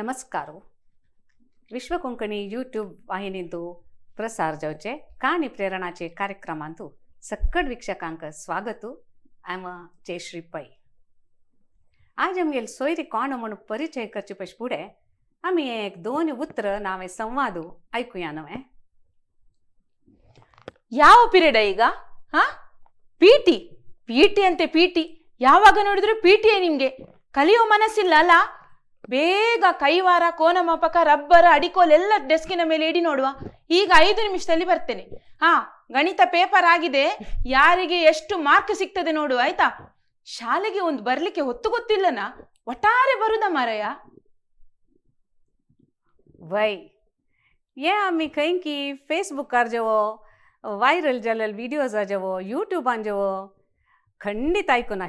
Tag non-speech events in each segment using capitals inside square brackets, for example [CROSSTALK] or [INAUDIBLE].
ನಮಸ್ಕಾರವು Konkani YouTube ವಾಹಿನಿಂದು ಪ್ರಸಾರ ಜೌಚೆ ಕಾಣಿ ಪ್ರೇರಣಾಚೆ ಅಂತ ಸಕ್ಕಡ್ ವೀಕ್ಷಕಾಂಕ ಸ್ವಾಗತು ಆಮ ಜಯಶ್ರೀ ಪೈ ಆಜ್ आमी येल ಸೋಯ್ರಿ ಪರಿಚಯ ಖರ್ಚು ಪಶ್ಪುಡೆ ಕರ್ಚು ದೋನಿ ಉತ್ತರ ನಾವೇ ಸಂವಾದ दोन ನಾವೇ ಯಾವ ಪಿರಿಯಡ ಈಗ ಹಾ ಪಿ ಟಿ ಪಿ ಟಿ ಅಂತೆ ಪಿ ಟಿ ಯಾವಾಗ ನೋಡಿದ್ರು ಪಿ ಟಿ ನಿಮಗೆ ಕಲಿಯೋ ಮನಸ್ಸಿಲ್ಲ ಅಲ್ಲ ಬೇಗ ಕೈವಾರ ಕೋನಮಾಪಕ ರಬ್ಬರ್ ಅಡಿಕೋಲ್ ಎಲ್ಲ ಡೆಸ್ಕಿನ ಮೇಲೆ ಇಡಿ ನೋಡುವ ಈಗ ಐದು ನಿಮಿಷದಲ್ಲಿ ಬರ್ತೇನೆ ಹಾ ಗಣಿತ ಪೇಪರ್ ಆಗಿದೆ ಯಾರಿಗೆ ಎಷ್ಟು ಮಾರ್ಕ್ ಸಿಗ್ತದೆ ನೋಡು ಆಯ್ತಾ ಶಾಲೆಗೆ ಒಂದು ಬರ್ಲಿಕ್ಕೆ ಹೊತ್ತು ಗೊತ್ತಿಲ್ಲನ ಒಟ್ಟಾರೆ ಬರುದ ಮಾರಯ ವೈ ಏ ಅಮ್ಮಿ ಕೈಂಕಿ ಫೇಸ್ಬುಕ್ ಆರ್ಜವೋ ವೈರಲ್ ಜಲಲ್ ವಿಡಿಯೋಸ್ ಆಜವೋ ಯೂಟ್ಯೂಬ್ ಆಂಜವೋ ಖಂಡಿತ ಆಯ್ಕೋ ನಾ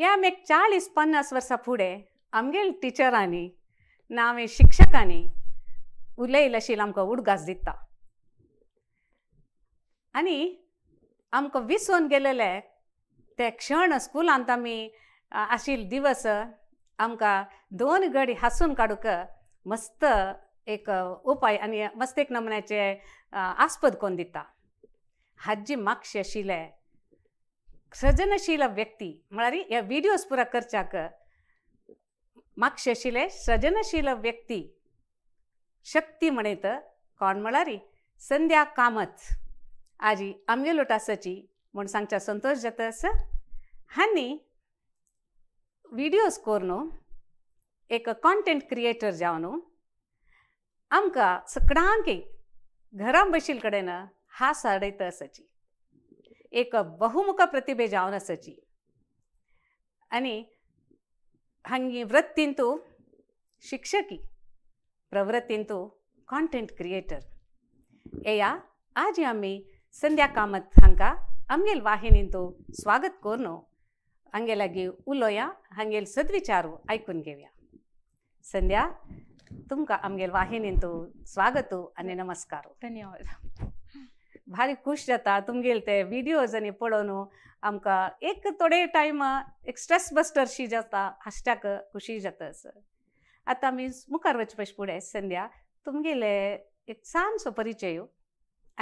या मेक एक चाळीस पन्नास वर्सां फुडें आमगेल टिचरांनी ना शिक्षकांनी उलयल आशिल्लो आमकां उडगास दिता आनी आमकां विसरून गेलेले ते क्षण स्कुलांत आमी आशिल्ले दिवस आमकां दोन घडी हांसून काडूक मस्त एक उपाय आनी मस्त एक नमुन्याचे आस्पद कोन दिता हाजी मागशी आशिल्ले सृजनशील ಸೃಜನಶೀಲ ವ್ಯಕ್ತಿ ಮಳರಿ ವಿಡಿಯೋಸ್ ಪೂರ ಖರ್ಚಾಕ मक्षशीले सृजनशील व्यक्ती शक्ती म्हणत कोण रे संध्या कामत आजी आमगे लोटा सची म्हूण सांगच्या संतोष जाता हन्नी व्हिडिओ व्हिडियोज कोर न्हू एक कॉन्टेंट क्रिएटर जावन न्हू आमकां सगळ्यांक घरां बशिल कडेन हास हाडयता एक बहुमुख प्रतिभे जाऊन ಜಾವನಸಚಿ आणि वृत्तींतू शिक्षकी शिक्षकी प्रवृत्तींतू कॉन्टेंट क्रिएटर एया आज आम्ही संध्या कामत हांकां आमगेल वाहिनींतू स्वागत कोरनो हांगे लागीं उलोवया हांगेल सदविचारू आयकून घेवया संध्या तुमकां आमगेल वाहिनींतू स्वागतू आनी नमस्कार धन्यवाद भारी खुश जाता तुमगेल ते विडियोज आनी पळोवन आमकां एक थोडे टायम एक स्ट्रेस बस्टर शी जाता हास्ट्याक खुशी जाता असं आतां आमी मुखार वचचे पयशे फुडें संध्या तुमगेले एक सामसो परिचय हो,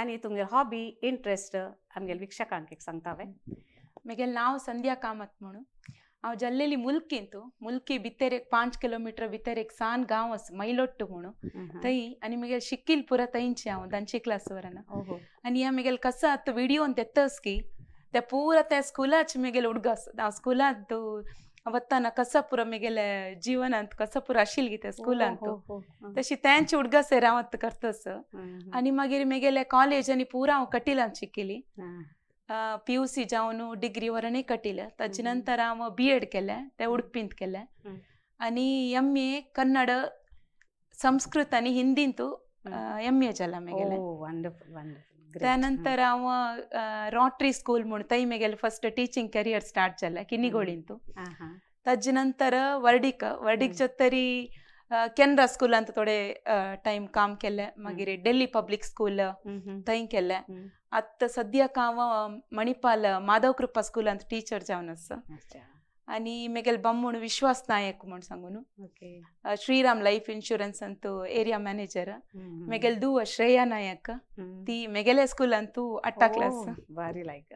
आनी तुमगे हॉबी इंट्रस्ट आमगेले विक्षकांक एक सांगता हांवें म्हगेलें नांव संध्या कामत म्हणून ಅವ ಜಲ್ಲೆಲಿ ಮುಲ್ಕಿಂತು ಮುಲ್ಕಿ ಬಿತ್ತೆರೆ ಪಾಂಚ್ ಕಿಲೋಮೀಟರ್ ಬಿತ್ತೆರೆ ಸಾನ್ ಗಾಂವಸ್ ಮೈಲೊಟ್ಟು ಮುಣು ತೈ ನಿಮಗೆ ಶಿಕ್ಕಿಲ್ ಪುರ ತೈಂಚಿ ಅವ ದಂಚಿ ಕ್ಲಾಸ್ ವರನ ಅನಿ ಆಮೇಲೆ ಕಸ ಹತ್ತು ವಿಡಿಯೋ ಅಂತ ಎತ್ತಸ್ಕಿ ತೆ ಪೂರ ತ ಸ್ಕೂಲ ಅಚ್ ಮೇಗೆಲ್ಲ ಹುಡ್ಗಸ್ ನಾವು ಸ್ಕೂಲ ಅವತ್ತನ ಅವತ್ತಾನ ಕಸಪುರ ಮೇಗೆಲ್ಲ ಜೀವನ ಅಂತ ಕಸಪುರ ಅಶಿಲ್ಗಿತೆ ಸ್ಕೂಲ ಅಂತ ತಶಿ ತ್ಯಾಂಚಿ ಹುಡ್ಗಸೆ ಅವತ್ತು ಕರ್ತಸ್ ಅನಿ ಮಗಿರಿ ಮೇಗೆಲ್ಲ ಕಾಲೇಜ್ ಅನಿ ಪೂರ ಅವ್ ಕಟ್ಟಿಲ್ಲ ಅಂತ ಸಿಕ್ಕಿಲಿ ಪಿ ಯು ಸಿ जावन डिग्री वरणे कटिल्या ताचे नंतर हांव बी एड केलें तें उडपींत केलें आनी एम ए कन्नड संस्कृत आनी हिंदींत एम ए जाला मेगेलें त्या नंतर हांव रॉटरी स्कूल म्हूण थंय मेगेलें फस्ट टिचींग करियर स्टार्ट जालें किनीगोळींत ताजे नंतर वर्डीक वर्डीक जत કેન ಸ್ಕೂಲ್ ಅಂತ થોડે ಟೈಮ್ ಕಾಮ್ ಕೆಲ್ಲ ಮಗಿರಿ ಡೆಲ್ಲಿ ಪಬ್ಲಿಕ್ ಸ್ಕೂಲ್ ತೈ ಕೆಲ್ಲ ಅತ್ತ ಸದ್ಯ ಕಾಮ ಮಣಿಪಾಲ್ ಮಾಧವ್ ಕೃಪಾ ಸ್ಕೂಲ್ ಅಂತ ಟೀಚರ್ ಜಾವನಸ್ ಅನಿ ಮೆಗಲ್ बम्मूण ವಿಶ್ವಾಸ್ ನಾಯಕ್ ಮುಣ್ ಸಂಗುನು ಶ್ರೀರಾಮ್ ಲೈಫ್ ಇನ್ಶೂರೆನ್ಸ್ ಅಂತೂ ಏರಿಯಾ ಮ್ಯಾನೇಜರ್ ಮೆಗಲ್ ದೂ ಶ್ರೇಯಾ ನಾಯಕ್ ತಿ मेगेले ಸ್ಕೂಲ್ ಅಂತೂ ಅಟ್ಟ ಕ್ಲಾಸ್ ಬಾರಿ ಲೈಕ್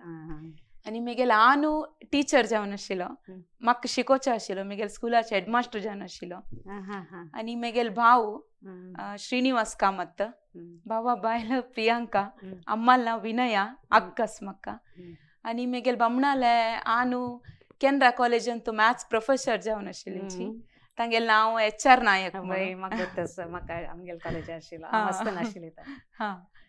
आनी ಟೀಚರ್ आनू टिचर जावन आशिल्लो म्हाका शिकोवचो आशिल्लो मगेल स्कुलाचे हेडमास्टर जावन आशिल्लो आनी मगेल भाव श्रीनिवास कामत भावा ಅಮ್ಮಲ್ ನಾವು ವಿನಯ ಅಕ್ಕಸ್ಮಕ್ಕ ಆನಿ ಮೇಗೆಲ್ ಆನು ಕೆನರಾ ಕಾಲೇಜ್ ಅಂತೂ ಮ್ಯಾಥ್ಸ್ ಪ್ರೊಫೆಸರ್ ಜಾವನ್ ಆಶಿಲ್ಲಿಂಚಿ ತಂಗೆಲ್ ನಾವು ಎಚ್ ಆರ್ ನಾಯಕ್ ಮಕ್ಕ ಆಮಗೆಲ್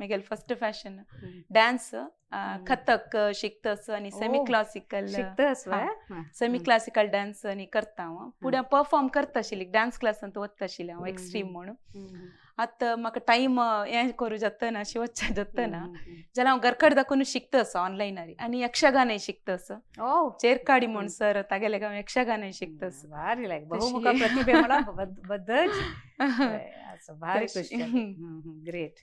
మీకు फॅशन डान्स డాన్స్ शिकतस आणि सेमी सेमी क्लासिकल शिकत सेमी क्लासिकल डान्स आणि करता हांव पुढे परफॉर्म करता डान्स क्लासंत वचता आशिल्ली हांव एक्स्ट्रीम म्हणून मला म्हाका हे हें करूं जातना शिवच वचचें ना जाल्यार हांव घरकड दाखोवन शिकता ऑनलाईन आणि यक्षगान चेरकाडी म्हणून सर तागेले यक्षगान ग्रेट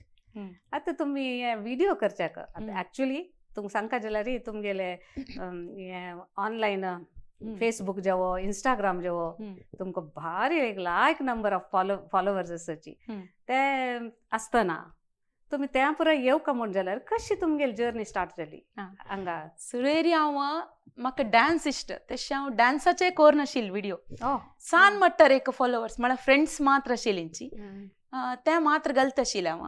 आतां तुमी व्हिडिओ विडियो करच्या आतां तुम तुमकां सांगता जाल्यार तुमगेले हे ऑनलायन फेसबुक जेवो इंस्टाग्राम जेवो तुमकां भारी एक लायक नंबर ऑफ फॉलो फॉलोवर्स आसाची ते आसतना तुमी त्या पुरा येवका म्हण जाल्यार कशी तुमगेली जर्नी स्टार्ट झाली हांगा सुळेरी हांव म्हाका डान्स इश्ट तशें हांव डान्साचे कोर नाशिल्ली व्हिडिओ हो. सान म्हणटार एक फॉलोवर्स म्हळ्यार फ्रेंड्स मात्र आशिल्लींची ते ಮಾತ್ರ ಗಲ್ತಾಶಿಲ್ಲ ಅವ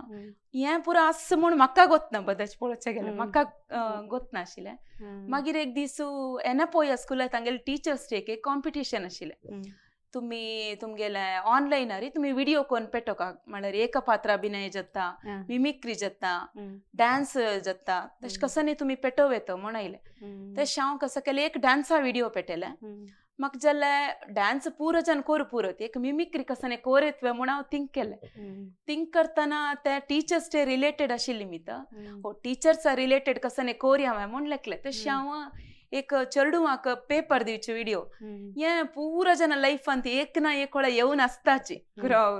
ಏನ್ ಪೂರ ಅಸ್ ಮೂಣ್ गोतना बदच ಬದಚ್ ಪೊಳಚೆ म्हाका गोतना ಗೊತ್ನಾಶಿಲೆ मागीर एक दीस एनपोया स्कुला तांगेले टिचर्स डे एक कॉम्पिटिशन आशिल्ले तुमी तुमगेले रे तुमी व्हिडिओ कोण पेटोका म्हणल्यार एक पात्र अभिनय जाता मिमिक्री जाता डान्स जाता तशें कसो न्ही तुमी पेटोव येतो म्हण आयले तशें हांव कसो केलें एक डान्सा व्हिडिओ पेटेलें म्हाका जे डान्स जन कोर ती एक मिमिक्री कसं कोर म्हणून म्हूण हांव थिंक केलें थिंक करताना ते टिचर्स ते रिलेटेड आशिल्ली मी तर हो रिलेटेड कसं कोर हांवें म्हूण लेखले तशें हांव एक चोडू पेपर दिवचे विडिओ ये पुरा जना लाईफात एक ना एक येऊन असताचे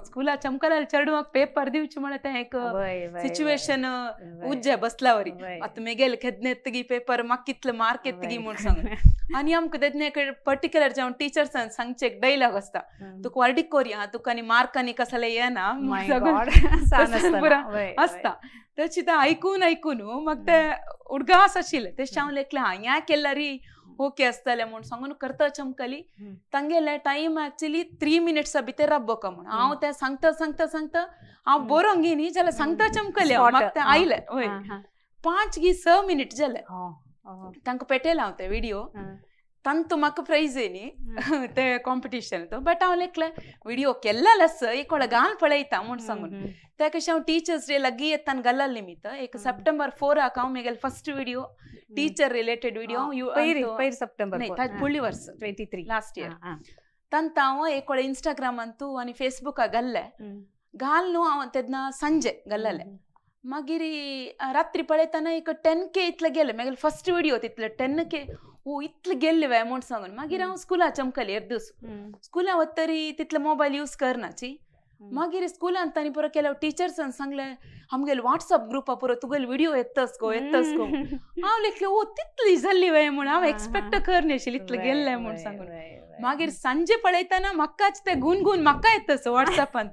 स्कुला चमक चेडुक पेपर दिवचे म्हण ते एक सिच्युएशन उज्जै बसला वरी आता मेघेल पेपर मान सांग आणि अमक पर्टिक्युलर जाऊन टिचर्स सांगचेग असता वॉर्डिकोर मार्क आणि कसले ये ना असता ರಚಿತ ಐಕೂನ್ ಐಕೂನು ಮತ್ತೆ ಹುಡ್ಗ ಸಶಿಲ್ ತೆಶಾವ್ ಲೆಕ್ಲೆ ಯಾಕೆಲ್ಲರಿ ಓಕೆ ಅಸ್ತಲೆ ಅಮೌಂಟ್ ಸಂಗನು ಕರ್ತ ಚಮಕಲಿ ತಂಗೆಲ್ಲ ಟೈಮ್ ಆಕ್ಚುಲಿ ತ್ರೀ ಮಿನಿಟ್ಸ್ ಬಿತ್ತೆ ರಬ್ಬೋಕ ಅಮೌಂಟ್ ಹಾಂವ್ ಸಂಕ್ತ ಸಂಕ್ತ ಸಂಕ್ತ ಸಂಗ್ತ ಹಾಂವ್ ಜಲ ಸಂಕ್ತ ಚಮಕಲಿ ಮತ್ತೆ ಆಯ್ಲೆ ಓಯ್ ಪಾಂಚ್ ಗಿ ಸ ಮಿನಿಟ್ ಜಲ ತಂಕ ಪೆಟೇಲ್ ಹಾಂವ್ ವಿಡಿಯೋ ತಂತು ಮಕ್ಕ ಏನಿ ಮತ್ತೆ [LAUGHS] ಕಾಂಪಿಟಿಷನ್ ಇತ್ತು ಬಟ್ ವಿಡಿಯೋ ವಿಡಿಯೋಕ್ಕೆಲ್ಲ ಲಸ್ ಏಕೊಳ ಗಾಲ್ ಪಳೈತ ಅಮೌಂಟ್ ಸಾಂಗ್ ತೇಕಶ ಅವ್ ಟೀಚರ್ಸ್ ಡೇ ಲಗ್ಗಿ ಎತ್ತನ್ ಗಲ್ಲ ನಿಮಿತ್ತ ಏಕ ಸೆಪ್ಟೆಂಬರ್ ಫೋರ್ ಆಕ ಅವ್ ಮೇಗಲ್ first video teacher related video ಪೈರ್ ಸೆಪ್ಟೆಂಬರ್ ಪುಳ್ಳಿ ವರ್ಷ ಟ್ವೆಂಟಿ ತ್ರೀ ಲಾಸ್ಟ್ ಇಯರ್ ತಂತ ಅವ ಏಕೊಳ ಇನ್ಸ್ಟಾಗ್ರಾಮ್ ಅಂತೂ ಅನಿ ಫೇಸ್ಬುಕ್ ಗಲ್ಲೆ ಗಾಲ್ನು ಅವ ತೆದ್ನ ಸಂಜೆ ಗಲ್ಲಲೆ ಮಗಿರಿ ರಾತ್ರಿ ಪಳೆತನ ಈಗ ಟೆನ್ ಕೆ ಇತ್ಲ ಮೇಗಲ್ ಫಸ್ಟ್ ವಿಡಿಯೋ ತಿತ್ಲ ಟೆನ್ ಕೆ ಓ इतले गेल्ले वे म्हूण सांगून मागीर हांव स्कुला चमकली एक दीस स्कुला वत तरी तितलो मोबायल यूज करनाची मागीर स्कुलान तांणी पुरो केलो टिचर्सान सांगलें आमगेलो व्हॉट्सअप ग्रुपा पुरो तुगेलो व्हिडियो येतस गो येतस गो हांव लेखलें ओ तितली जाल्ली वेळ म्हूण हांव एक्सपेक्ट करनाशिल्लें इतलें गेल्लें म्हूण सांगून मागीर सांजे पळयतना म्हाकाच तें गुणगून म्हाका येतस व्हॉट्सॅपान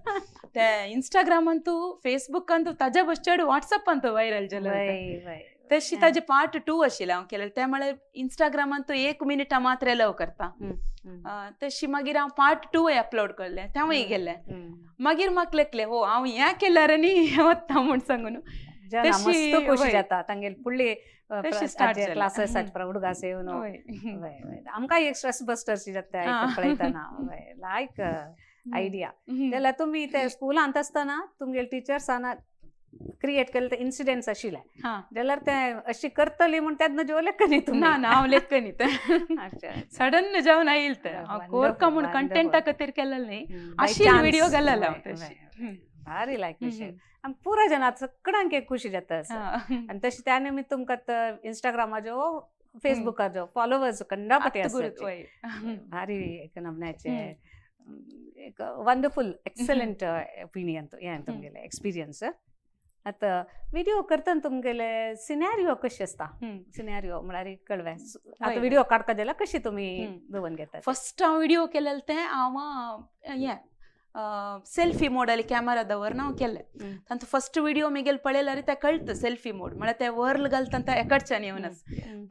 ते इंस्टाग्रामांतू फेसबुकांतू ताज्या बस चड व्हॉट्सॅपांतू व्हायरल जालें तशी ताजे पार्ट टू आशिल्ले हांव ते म्हळ्यार इंस्टाग्रामान तूं एक मिनिटां मात्र लव करता तशी मागीर हांव पार्ट टू अपलोड करले तेवूय गेले मागीर म्हाका लेखले हो हांव या केल्यार न्ही वता म्हूण सांगून तशी खोशी जाता तांगेल फुडले क्लासेस उडगास येवन आमकां एक स्ट्रेस बस्टरशी जाता पळयतना लायक आयडिया जाल्यार तुमी ते स्कुलांत आसतना तुमगेले टिचर्सांना क्रिएट केलं तर इन्सिडेंट अशिला जाल्यार ते अशी करतली म्हणून तेन्ना जेवलें लेखन येतो ना ना हांव अच्छा सडन जेवण आयल तर हांव कोरका कंटेंट कंटेंटा खातीर केलेलें नाही अशी व्हिडिओ घालला भारी लायक विशय पुरा जाणा सगळ्यांक एक खुशी जाता तशी त्याने मी निमित्त इंस्टाग्राम तर इंस्टाग्रामाच्यो जो फॉलोवर्स कंडापटी भारी एक नमनाचे एक वंडरफुल एक्सलंट ओपिनियन हें एक्सपिरियन्स आतां विडियो करता तुमगेले सिनेरियो कशी आसता सिनेरियो म्हळ्यार कळवे आतां विडियो काडटा जाल्यार कशी तुमी दवरून घेतात फर्स्ट हांव विडियो केलेले ते हांव हे सेल्फी मोड आली कॅमेरा दवरून हांव केले तांचो फर्स्ट व्हिडिओ मेगेल पळयल्यार ते कळत सेल्फी मोड म्हळ्यार ते वर्ल घालता ते एकाडच्यान येवन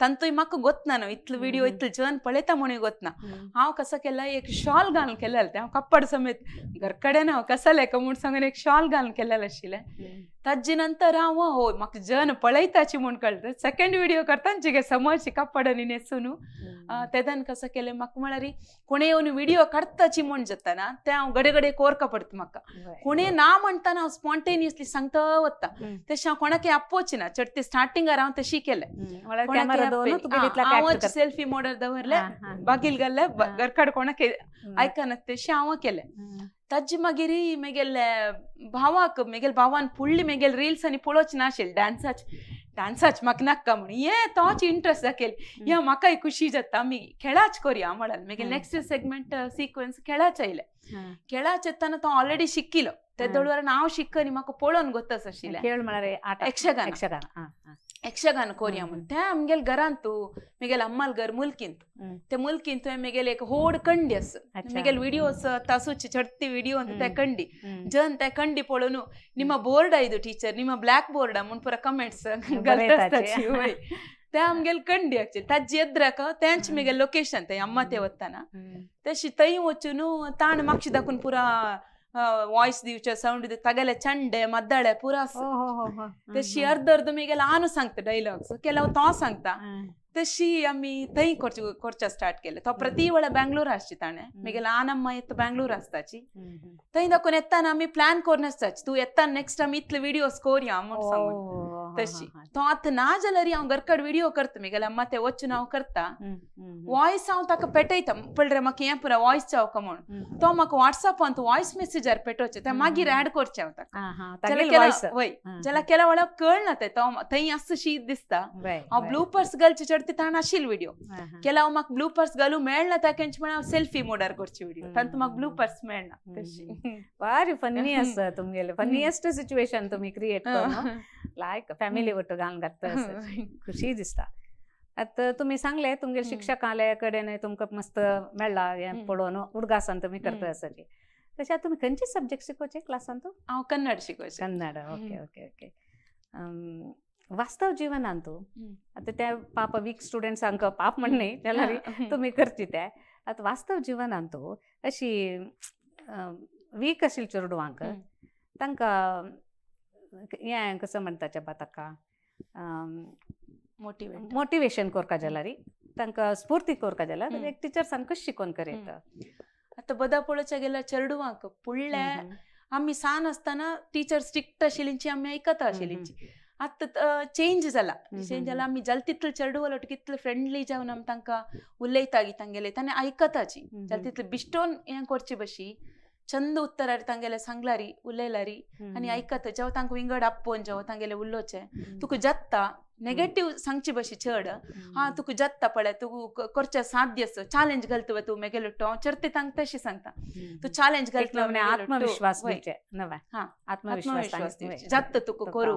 तांतूय म्हाका गोतना न्हू इतलो व्हिडिओ इतलो जन पळयता म्हणून गोतना हांव कसो केला एक शॉल घालून केलेलें तें हांव कपड समेत घर कडेन हांव कसलें का म्हूण सांगून एक शॉल घालून केलेलें आशिल्लें ತಜ್ಜಿ ನಂತರ ಓ ಮಕ್ ಜನ ಪಳೈತ ಚಿ ಮುಂಡ್ ಸೆಕೆಂಡ್ ವಿಡಿಯೋ ಕರ್ತ ಜಿಗೆ ಕಪ್ಪಡ ನಿನ್ನ ಎಸ್ಸುನು ತೆದನ್ ಕಸ ಕೆಲ ಮಕ್ ಮಳರಿ ಕೊನೆಯ ಒಂದು ವಿಡಿಯೋ ಕರ್ತ ಚಿ ಮುಂಡ್ ಜತ್ತನ ಗಡೆ ಗಡೆ ಕೋರ್ಕ ಪಡ್ತ ಮಕ್ಕ ಕೊನೆ ನಾ ಮಂಟ ನಾವು ಸ್ಪಾಂಟೇನಿಯಸ್ಲಿ ಸಂಕ ಒತ್ತ ಕೊಣಕೆ ಅಪ್ಪೋಚಿನ ಚಟ್ತಿ ಸ್ಟಾರ್ಟಿಂಗ್ ಅರ ಅಂತ ಶಿಕೆಲ್ಲೇ ಸೆಲ್ಫಿ ಮೋಡಲ್ ದವರ್ಲೆ ಬಾಗಿಲ್ಗಲ್ಲೇ ಕಡ್ಕೊಣಕ್ಕೆ ಐಕನ್ ಅತ್ತೆ ಅವ ಕೆಲ ತಜ್ಜ ಮೇಗೆಲ್ಲ ಮೇಗೆಲ್ ಮೇಗೆಲ್ ಭಾವನ್ ಪುಳ್ಳಿ ಮೇಗೆಲ್ ರೀಲ್ಸ್ ಅನಿ ಪುಳೋಚ್ ನಾಶಿಲ್ ಡ್ಯಾನ್ಸ್ ಆಚ್ ಡ್ಯಾನ್ಸ್ ಆಚ್ ಮಕ್ ನಕ್ಕ ಮುಣಿ ಏ ತಾಚ್ ಇಂಟ್ರೆಸ್ಟ್ ದಕೆಲ್ ಯಾ ಮಕ ಈ ಖುಷಿ ಜತ್ತ ಅಮ್ಮಿ ಕೆಳಾಚ್ ಕೊರಿ ಆಮಳಲ್ ಮೇಗೆಲ್ ನೆಕ್ಸ್ಟ್ ಸೆಗ್ಮೆಂಟ್ ಸೀಕ್ವೆನ್ಸ್ ಕೆಳಾಚ ಇಲೆ ಕೆಳಾಚ್ ಎತ್ತನ ತಾ ಆಲ್ರೆಡಿ ಸಿಕ್ಕಿಲ್ಲ ತೆದ್ದೊಳುವರ ನಾವು ಸಿಕ್ಕ ನಿಮಕ್ಕ ಪೋಳೋನ್ ಗೊತ್ತ ಸಶಿಲೆ ಕೇಳ ಮಳರೆ ಆಟ ಯಕ್ಷಗಾನ ಯಕ್ಷಗಾನ ಯಕ್ಷಗಾನ ಕೋರಿಯ ಮುನ್ತೆ ಅಮ್ಗೆಲ್ ಗರ ಅಂತು ಮಿಗೆಲ್ ಅಮ್ಮಲ್ ಗರ್ ಮುಲ್ಕಿಂತು ತೆ ಮುಲ್ಕಿಂತು ಮಿಗೆಲ್ ಏಕ ಹೋಡ್ ಕಂಡ್ಯಸ್ ಮಿಗೆಲ್ ವಿಡಿಯೋಸ್ ತಸುಚಿ ಚಡ್ತಿ ವಿಡಿಯೋ ಅಂತ ತೆ ಕಂಡಿ ಜನ್ ತೆ ಕಂಡಿ ಪೊಳನು ನಿಮ್ಮ ಬೋರ್ಡ್ ಆಯ್ದು ಟೀಚರ್ ನಿಮ್ಮ ಬ್ಲಾಕ್ ಬೋರ್ಡ್ ಮುನ್ಪುರ ಕಮೆಂಟ್ಸ್ ತೆ ಅಮ್ಗೆಲ್ ಕಂಡಿ ಆಗ್ತದೆ ತಜ್ಜಿ ಎದ್ರಾಕ ತ್ಯಾಂಚ್ ಮಿಗೆಲ್ ಲೊಕೇಶನ್ ತೈ ಅಮ್ಮ ತೇ ಒತ್ತಾನ ತೈ ಒಚ್ಚುನು ತಾಣ ಮಕ್ಷಿದಕುನ್ ಪುರ ವಾಯ್ಸ್ ದಿವಚ ಸೌಂಡ್ ಇದೆ ತಗಲೆ ಚಂಡೆ ಮದ್ದಳೆ ಪುರಾಸ್ ಶಿ ಅರ್ಧ ಅರ್ಧ ಮೀಗೆಲ್ಲ ಆನು ಸಂಗ್ತ ಡೈಲಾಗ್ಸ್ ಕೆಲವು ತಾ ಸಂಗ್ತ ತಶಿ ಅಮಿ ತೈ ಕರ್ಚು ಕರ್ಚಾ ಸ್ಟಾರ್ಟ್ ಕೆಲೆ ತ ಪ್ರತಿವಳ ಬೆಂಗಳೂರು ಆಸ್ತಾಣೆ ಮಿಗಲಾನಮ್ಮಯೆತ್ ಬೆಂಗಳೂರು ಆಸ್ತಾಚಿ ತೈ ನ ಕೊನೆ ತನ ಅಮಿ ಪ್ಲಾನ್ ಕರ್ನ ಸಚ್ಚ ತು ಎತ್ತಾ ನೆಕ್ಸ್ಟ್ ಅಮಿ ಇತ್ಲ ವಿಡಿಯೋ ಸ್ಕೋರ್ ಯಮ್ಮನ್ ಸಾಂಗ್ ತಶಿ ತಾತ ನಾ ಜಲ್ಲರಿ ಆಂಗರ್ಕಡ್ ವಿಡಿಯೋ ಕರ್ತ ಮಿಗಲಮ್ಮತೆ ವಚನо ಕರ್ತ ವಾಯ್ಸ್ ಆಂತಕ ಪೆಟೈ ತಂ ಪುಳರೆಮ್ಮ ಕ್ಯಾಂಪ್ ರ ವಾಯ್ಸ್ ಚಾಕಮನ್ ತೋಮಕ ವಾಟ್ಸಾಪ್ ಆಂತ ವಾಯ್ಸ್ ಮೆಸೇಜ್ ಅರ್ಪೇಟೋ ಚತೆ ಮಗಿ ರಾಡ್ ಕರ್ಚೆ ಅಂತ ತಕ ತಕ ವಾಯ್ಸ್ ಜಲ್ಲ ಕೆಳವಳ ಕಣತೆ ತೈ ಅಸಶಿ ದಿಸ್ತಾ ಆ ಬ್ಲೂ ಪರ್ಸ್ ಗಲ್ಚೆ ಕಟ್ತಿ ತಾಣ ಅಶಿಲ್ ವಿಡಿಯೋ ಕೆಲವು ಮಕ್ ಬ್ಲೂ ಪರ್ಸ್ ಗಲು ಮೇಳ್ನ ತಕೆಂಚ್ ಮಣ ಸೆಲ್ಫಿ ಮೋಡರ್ ಕೊರ್ಚಿ ವಿಡಿಯೋ ತಂತ ಮಕ್ ಬ್ಲೂ ಪರ್ಸ್ ಮೇಳ್ನ ಬಾರಿ ಫನ್ನಿಯಸ್ ತುಮ್ಗೆಲ್ಲ ಫನ್ನಿಯಸ್ಟ್ ಸಿಚುವೇಶನ್ ತುಮಿ ಕ್ರಿಯೇಟ್ ಲೈಕ್ ಫ್ಯಾಮಿಲಿ ಒಟ್ಟು ಗಾನ್ ಗತ್ತ ಖುಷಿ ದಿಸ್ತಾ आता तुम्ही सांगले तुमगे शिक्षकालयाकडे तुमकां मस्त मेळ्ळा हें पळोवन उडगासान तुमी करता आसाची तशें तुमी खंयचे सब्जेक्ट शिकोवचे क्लासान तूं हांव कन्नड शिकोवचें कन्नड ओके ओके ओके वास्तव जीवन आणतो आता त्या पाप वीक स्टुडंट अंक पाप म्हणणे त्याला तुम्ही करती त्या आता वास्तव जीवन आणतो अशी वीक असेल चेडू अंक तांकां कसं कसो म्हणटा ताका मोटिवेट मोटिवेशन कोरका जाला री त्यांना स्फूर्ती कोरका जाला एक सांग सांग शिकवण करयत आता बदा पळोवच्या चरडू चेडवांक पुढल्या आम्ही सान असताना टीचर स्ट्रिक्ट आशिल्लींची आमी आयकता आशिल्लींची आता चेंज जाला चेंज जाला आमी जल तितलें चेडू वलोट फ्रेंडली जाऊन आमी तांकां हो. उलयता तांगेले ताणें आयकताची जल तितलें बिश्टोन हें करचे बशी छंद उत्तरारी तांगेले सांगला री उलयला री आनी आयकता जेव तांकां विंगड आपोवन जेव तांगेले उल्लोचे तुका जाता ನೆಗೆಟಿವ್ ಸಂಚಿ ಬಶಿ ಚೇಡ ಹಾ ತುಕು ಜತ್ತ ಪಡೆ ತುಕು ಕೊರ್ಚ ಸಾಧ್ಯಸ್ ಚಾಲೆಂಜ್ ಗಲ್ತುವ ತು ಮೆಗೆಲುಟ್ಟ ಚರ್ತೆ ತಂಗ್ ತಶಿ ಸಂತ ತು ಚಾಲೆಂಜ್ ಗಲ್ತುವನೆ ಆತ್ಮವಿಶ್ವಾಸ ಆತ್ಮವಿಶ್ವಾಸ ಜತ್ತ ತುಕು ಕೊರು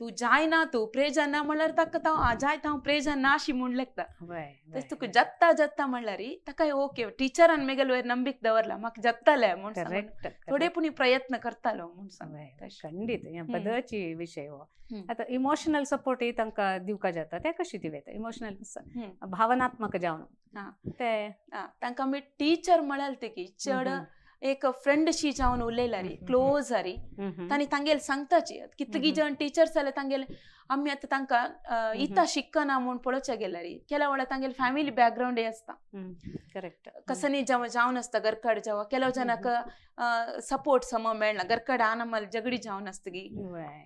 ತು ಜಾಯ್ನ ತು ಪ್ರೇಜನ ಮಳ್ಳರ್ ತಕ್ಕ ತಾವ್ ಆ ಜಾಯ್ ತಾವ್ ಪ್ರೇಜನ ನಾಶಿ ಮುಂಡ್ಲೆಕ್ತ ತುಕು ಜತ್ತ ಜತ್ತ ಮಳ್ಳರಿ ತಕ ಓಕೆ ಟೀಚರ್ ಅನ್ ಮೆಗಲ್ವೇರ್ ನಂಬಿಕ್ ದವರ್ಲ ಮಕ್ ಜತ್ತಲೆ ಮುಂಡ್ ಥೋಡೆ ಪುನಿ ಪ್ರಯತ್ನ ಕರ್ತಾಲೋ ಮುಂಡ್ ಖಂಡಿತ ಪದಚಿ ವಿಷಯ ಅಥವಾ ಇಮೋಷನಲ್ ಸಪೋರ್ಟ್ ಈತ तंका दिवका जाता ते कशी दिवेता इमोशनल भावनात्मक जावन ते तांकां मी टीचर ते की, चड़ एक फ्रेंडशी जावन उलयला रे क्लोज हरी तानी तांगेले संगता सांगताची कितकी जण टीचर जाल्यार तांगेले आमी आता तांकां इता शिकना म्हूण पळोवच्या गेल्यार केल्या वेळा तांगेल फॅमिली बॅकग्रावंडय आसता करेक्ट कसनी जेव्हा जावन आसता घरकड जेव्हा केल्या जणाक सपोर्ट सम मेळना घरकड आन आम्हाला झगडी जावन आसतगी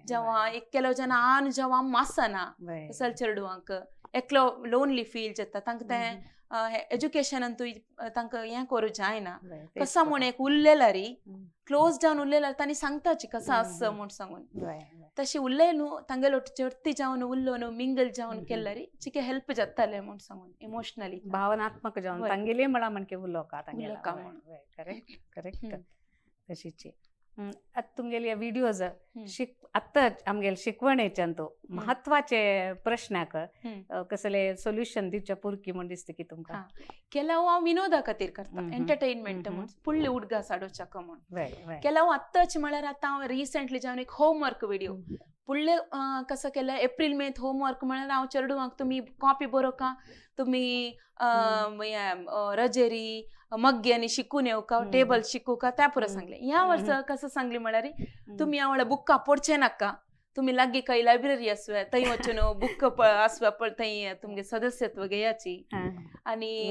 जेव्हा एक केलो जाणा आन जेव्हा मासना चल चेडवांक एकलो लोनली फील जाता तांकां तें ಎಜುಕೇಶನ್ ಅಂತೂ ತಂಕ ಯಾಕೆ ಅವರು ಜಾಯ್ನ ಕಸ ಮುಣೆಕ್ ಉಲ್ಲೆಲರಿ ಕ್ಲೋಸ್ ಡೌನ್ ಉಲ್ಲೆಲರಿ ತಾನಿ ಸಂಗ್ತಾಚಿ ಕಸ ಅಸ್ಸ ಮುಡ್ಸಂಗುನ್ ತಶಿ ಉಲ್ಲೇನು ತಂಗಲೊಟ್ಟು ಚರ್ತಿ ಜಾವನು ಉಲ್ಲೋನು ಮಿಂಗಲ್ ಜಾವನು ಕೆಲ್ಲರಿ ಚಿಕೆ ಹೆಲ್ಪ್ ಜತ್ತಲೆ ಮುಡ್ಸಂಗುನ್ ಎಮೋಷನಲಿ ಭಾವನಾತ್ಮಕ ಜಾವನು ತಂಗಿಲೇ ಮಳ ಮನ್ಕೆ ಉಲ್ಲೋಕ ತಂಗಿಲೋಕ ಕರೆಕ್ಟ್ ಕರೆಕ್ಟ್ ತಶಿಚಿ आतां तुमगेले व्हिडियोज शिक आतां आमगेले याच्यान तो महत्वाचे प्रश्नाक कसले सोल्युशन दिवचे पुरकी म्हण दिसते की तुमकां केला हांव विनोदा खातीर करता एंटरटेनमेंट म्हण फुडले उडगा साडोच्याक म्हण केल्या हांव आत्ताच म्हळ्यार आतां हांव रिसेंटली जावन एक होमवर्क व्हिडिओ फुडले कसं केलं एप्रिल मेत होमवर्क म्हणल्यार हांव चेडवांक तुम्ही कॉपी बरो का तुम्ही रजेरी मग्गी आणि शिकून का टेबल का त्या पुरो सांगले या वर्ष कसं सांगले म्हळ्यार तुम्ही ह्या वेळा बुक्का ना नका तुम्ही लागी काही लायब्ररी असव्या तई वचून बुक [LAUGHS] असव्या पण तई तुमगे सदस्यत्व घ्यायची आणि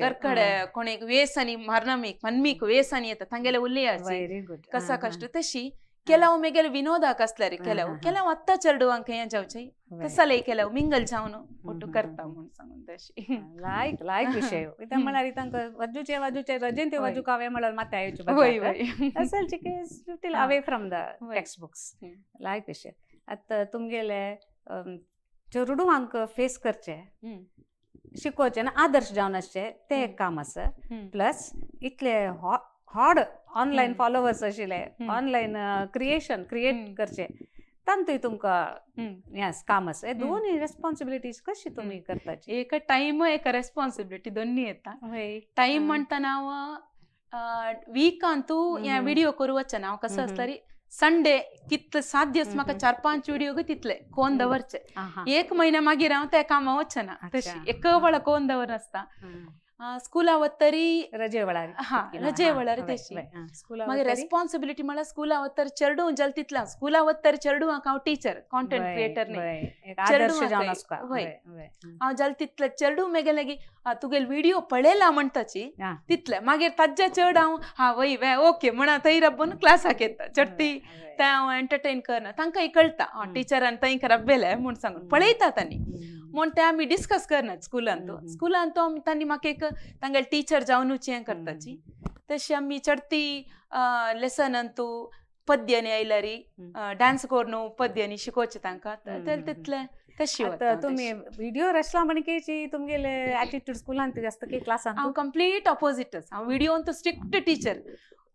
गरकड कोणी वेस आणि मी मनमीक वेस आणि येतात तांगेला उलयाची कसा कष्ट तशी ಕೆಲವೊಮ್ಮೆ ಕೆಲವು ವಿನೋದ ಕಸ್ಲರಿ ಕೆಲವು ಕೆಲವು ಅತ್ತ ಚರ್ಡು ಅಂಕೆಯ ಜವಚೈ ಕಸಲೈ ಕೆಲವು ಮಿಂಗಲ್ ಜಾವನು ಒಟ್ಟು ಕರ್ತಾ ಮುನ್ಸಂಗಂದಶಿ ಲಾಯ್ಕ್ ಲಾಯ್ಕ್ ವಿಷಯ ಇತ ಮಳ ರೀತ ಅಂಕ ವಜು ಚೇ ವಜು ಚೆ ರಜೆನ್ ತೆ ಮಳ ಮತ್ತೆ ಆಯೋಚು ಅಸಲ್ ಚಿಕೆ is away from the textbooks ಲಾಯ್ಕ್ ವಿಷಯ ಅತ್ತ ತುಮಗೆಲೆ चेडू हांक फेस करचे शिकोवचे आदर्श जावन आसचे ते एक काम आसा प्लस इतले हॉड ऑनलायन फॉलोवर्स आशिल्ले ऑनलायन क्रिएशन क्रिएट करचे तांतूय तुमकां हें काम आसा हे दोनूय रेस्पॉन्सिबिलिटीज कशी तुमी करतात एक टायम एक रेस्पॉन्सिबिलिटी दोनी येता टायम म्हणटना हांव विकान तूं हे विडियो करूं वचना हांव कसो आसता संडे कित सात दिवस म्हाका चार पांच विडियो तितले कोण दवरचे एक म्हयन्या मागीर हांव त्या कामा वचना तशी एक वळ कोण दवर नासता ಸ್ಕೂಲ ಅವತ್ತರಿ ರಜೆ ಒಳಾರಿ ರಜೆ ಒಳಾರಿ ಮಗ ರೆಸ್ಪಾನ್ಸಿಬಿಲಿಟಿ ಮಳ ಸ್ಕೂಲ ಅವತ್ತರ ಚರಡು ಜಲ್ತಿತ್ಲ ಸ್ಕೂಲ ಅವತ್ತರ ಚರಡು ಅಕಾವ್ ಟೀಚರ್ ಕಾಂಟೆಂಟ್ ಕ್ರಿಯೇಟರ್ ಅವ್ ಜಲ್ತಿತ್ಲ ಚರಡು ಮೆಗಲಗಿ ತುಗೆಲ್ ವಿಡಿಯೋ ಪಳೆಲ ಮಣ್ತಚಿ ತಿತ್ಲ ಮಗೆ ತಜ್ಜ ಚರ್ಡ್ ಅವ್ ಹಾ ವೈ ವೈ ಓಕೆ ಮಣ ತೈರಬ್ಬನ್ ಕ್ಲಾಸ್ ಹಾಕೆತ್ತ ಚಟ್ತಿ ತ ಎಂಟರ್ಟೈನ್ ಕರ್ನ ತಂಕ ಈ ಕಳ್ತಾ ಟೀಚರ್ ಅಂತ ಹಿಂಕ ರಬ್ಬೆಲೆ ಮುಂಡ್ಸಂಗ್ ಪಳೆಯ್ತಾ ತನ್ನಿ म्हणून ते आम्ही डिस्कस करणार स्कुलांत स्कुलांत त्यांनी म्हाका एक तांगे टिचर जावन उच करताची तशी आम्ही चडती लेसन तू पद्यनी आयल्या रे डान्स कर न्हू पद्यनी शिकोवचे तांकां तर तितले तशी तुम्ही व्हिडिओ रचला म्हण केची तुमगेले एटिट्यूड स्कुलांत जास्त की क्लासांत हांव कंप्लीट ऑपोजिटच हांव व्हिडिओन तो स्ट्रिक्ट टीचर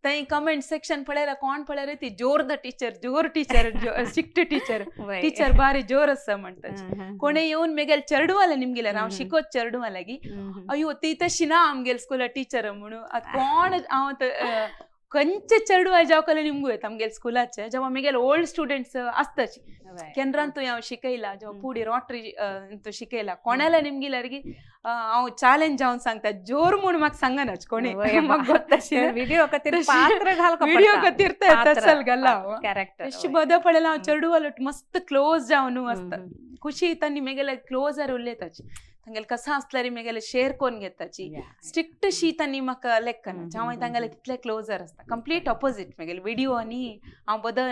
तई कमेंट ಸೆಕ್ಷನ್ पड़ेला कोण पड़े रही थी जोर द टीचर जोर टीचर ಟೀಚರ್ ಟೀಚರ್ ಬಾರಿ ಜೋರಸ್ಸ ಮಾಡ್ತಾರೆ ಕೊನೆ ಇವನ್ ಮೇಗೆಲ್ ಚರಡುವಲ್ಲ ನಿಮ್ಗೆಲ್ಲ ನಾವು ಶಿಕೋದ್ ಚರಡುವಲ್ಲಾಗಿ ಅಯ್ಯೋ ತೀತ ಶಿನ ಆಮ್ಗೆಲ್ ಸ್ಕೂಲ ಟೀಚರ್ ಅಮ್ಮನು ಅದ್ ಕೋಣ ಅವತ್ ಕಂಚೆ ಚರಡುವ ಜಾವಕಲ್ಲ ನಿಮ್ಗೂ ತಮ್ಗೆಲ್ ಸ್ಕೂಲಾಚ ಜವ ಮೇಗೆಲ್ ಓಲ್ಡ್ ಸ್ಟೂಡೆಂಟ್ಸ್ ಅಸ್ತಚಿ ಕೆನ್ರಂತೂ ಯಾವ ಶಿಕೈಲ ಜವ ಪೂಡಿ ರಾಟ್ರಿ ಅಂತೂ ಶಿಕೈಲ ಕೊನೆಲ್ಲ ನಿಮ್ಗಿಲ್ಲರಿಗೆ हांव चॅलेंज जावन सांगता जोर म्हूण म्हाका सांगनाच कोणी म्हाका गोत्ताशें व्हिडिओ खातीर पात्र घालको व्हिडियो खातीर ते तसल गेला हांव कॅरेक्टर अशी बदल पडलेला हांव चेडू वालोट मस्त क्लोज जावन आसता खुशी येता न्ही मेगेले क्लोज आर उलयताची तांगेले कसं आसलें रे मेगेले शेअर करून घेताची स्ट्रिक्ट शी तांणी म्हाका लेक करना हांव तांगेले तितले क्लोजर आसता कंप्लीट ऑपोजीट मेगेले व्हिडिओ न्ही हांव बदल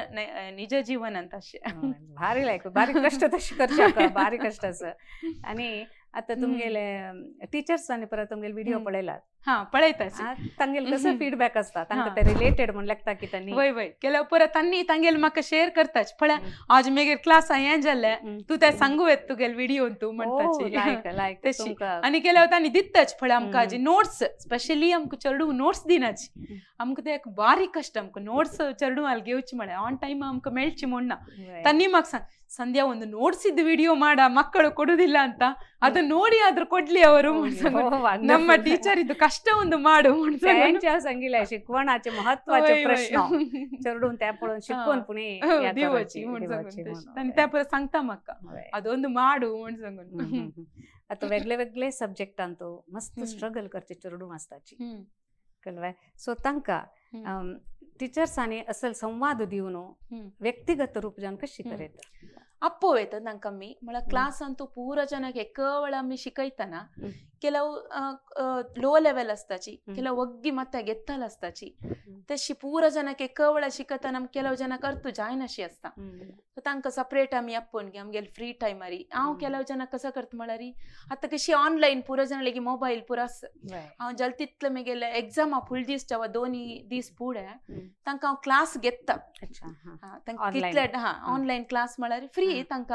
निज जिवनांत अशें भारी लायक बारीक कश्ट तशें करचें बारीक कश्ट आसा आनी आता तुम्ही टीचर्सांनी परत व्हिडिओ पळेलात ಹಾ ಪಳಯತ್ತಾಚ್ ತಂಗಿಲ್ ಫೀಡ್ಬ್ಯಾಕ್ ಅಸ್ತಾ ತಂಗ ರಿಲೇಟೆಡ್ ಲೆಕ್ಕಾಕಿ ತನ್ನ ವೈಯ ವೈ ಕೆಲವು ಪೂರ ತನ್ನಿ ತಂಗೆಲ್ ಮಕ್ಕ ಶೇರ್ ಕತ್ತಾಚ್ ಫಳೆ ಆಜ್ ಮೇಗೆ ಕ್ಲಾಸ್ ಆಯೆಂಜಲ್ಲೆ ತೂತೆ ಸಂಗು ವೆತ್ಗೆಲ್ ವಿಡಿಯೋ ಅಂತೂ ಮಂಟ ಶಿ ಆನಿ ಕೆಲವ ತನಿ ದಿತ್ತಚ್ ಫಳೆ ಅಮ್ಕಾಜಿ ನೋಟ್ಸ್ ಸ್ಪೆಷಲಿ ಅಮ್ಕು ಚರ್ಡು ನೋಟ್ಸ್ ದಿನಚ್ ಅಮಕು ತೇ ಬಾರಿ ಕಷ್ಟ ಅಮಕ ನೋಟ್ಸ್ ಚರಡು ಅಲ್ ಗೇವಚ್ಚಿ ಮಳೆ ಆನ್ ಟೈಮ್ ಅಮ್ಕ ಮೇಲ್ಚಿ ಮೊಣ್ಣ ತನ್ನಿ ಮಕ್ ಸಂಗ ಸಂಧ್ಯಾ ಒಂದು ನೋಟ್ಸಿದ್ ವಿಡಿಯೋ ಮಾಡಾ ಮಕ್ಕಳು ಕೊಡುದಿಲ್ಲ ಅಂತ ಅದನ್ ನೋಡಿ ಆದ್ರೂ ಕೊಡ್ಲಿ ಅವರು ನಮ್ಮ ಟೀಚರ್ ಇದ್ದು ಕಾಪಾಡ್ತಾ ಅಷ್ಟೊಂದು ಮಾಡು त्यांच्या संगीला शिकवण महत्वाचे प्रश्न चरडून त्यापुढे शिकवून पुणे देवाची म्हणून त्यापुढे सांगता म्हाका ಅದೊಂದು ಮಾಡು म्हण सांगून वेगळे वेगळे सब्जेक्ट तो मस्त स्ट्रगल करचे चेडूं मास्ताची कळवे सो तांकां ಟಿಚರ್ಸಾನಿ ಅಸಲ್ ಸಂವಾದ ದಿವನು ವ್ಯಕ್ತಿಗತ ರೂಪ ಜನಕ ಶಿಕರೇತ ಅಪ್ಪು ಏತದ ನಂಕಮ್ಮಿ ಮಳ ಕ್ಲಾಸ್ ಅಂತೂ ಪೂರ ಜನಕ್ಕೆ ಎಕ್ಕವಳಮ್ಮಿ ಶಿಕೈತನ ಕೆಲವು ಲೋ ಲೆವೆಲ್ ಅಸ್ತಾಚಿ ಕೆಲವು ಒಗ್ಗಿ ಮತ್ತೆ ಗೆತ್ತಲ್ ಅಸ್ತಾಚಿ ತಶಿ ಪೂರ ಜನಕ್ಕೆ ಕವಳ ಶಿಕತ ನಮ್ ಕೆಲವು ಜನ ಕರ್ತು ಜಾಯ್ನಶಿ ಅಸ್ತ ತಂಕ ಸಪ್ರೇಟ್ ಅಮ್ಮಿ ಅಪ್ಪನ್ಗೆ ನಮ್ಗೆ ಫ್ರೀ ಟೈಮ್ ಅರಿ ಅವ್ ಕೆಲವು ಜನ ಕಸ ಕರ್ತು ಮಾಡರಿ ಅತ್ತ ಕಶಿ ಆನ್ಲೈನ್ ಪೂರ ಜನಗಳಿಗೆ ಮೊಬೈಲ್ ಪೂರ ಅವ್ ಜಲ್ತಿತ್ಲ ಮೇಗೆಲ್ಲ ಎಕ್ಸಾಮ್ ಆ ಫುಲ್ ದೀಸ್ ಅವ ದೋನಿ ದೀಸ್ ಪೂಡೆ ತಂಕ ಕ್ಲಾಸ್ ಗೆತ್ತ ಹಾ ಆನ್ಲೈನ್ ಕ್ಲಾಸ್ ಮಾಡರಿ ಫ್ರೀ ತಂಕ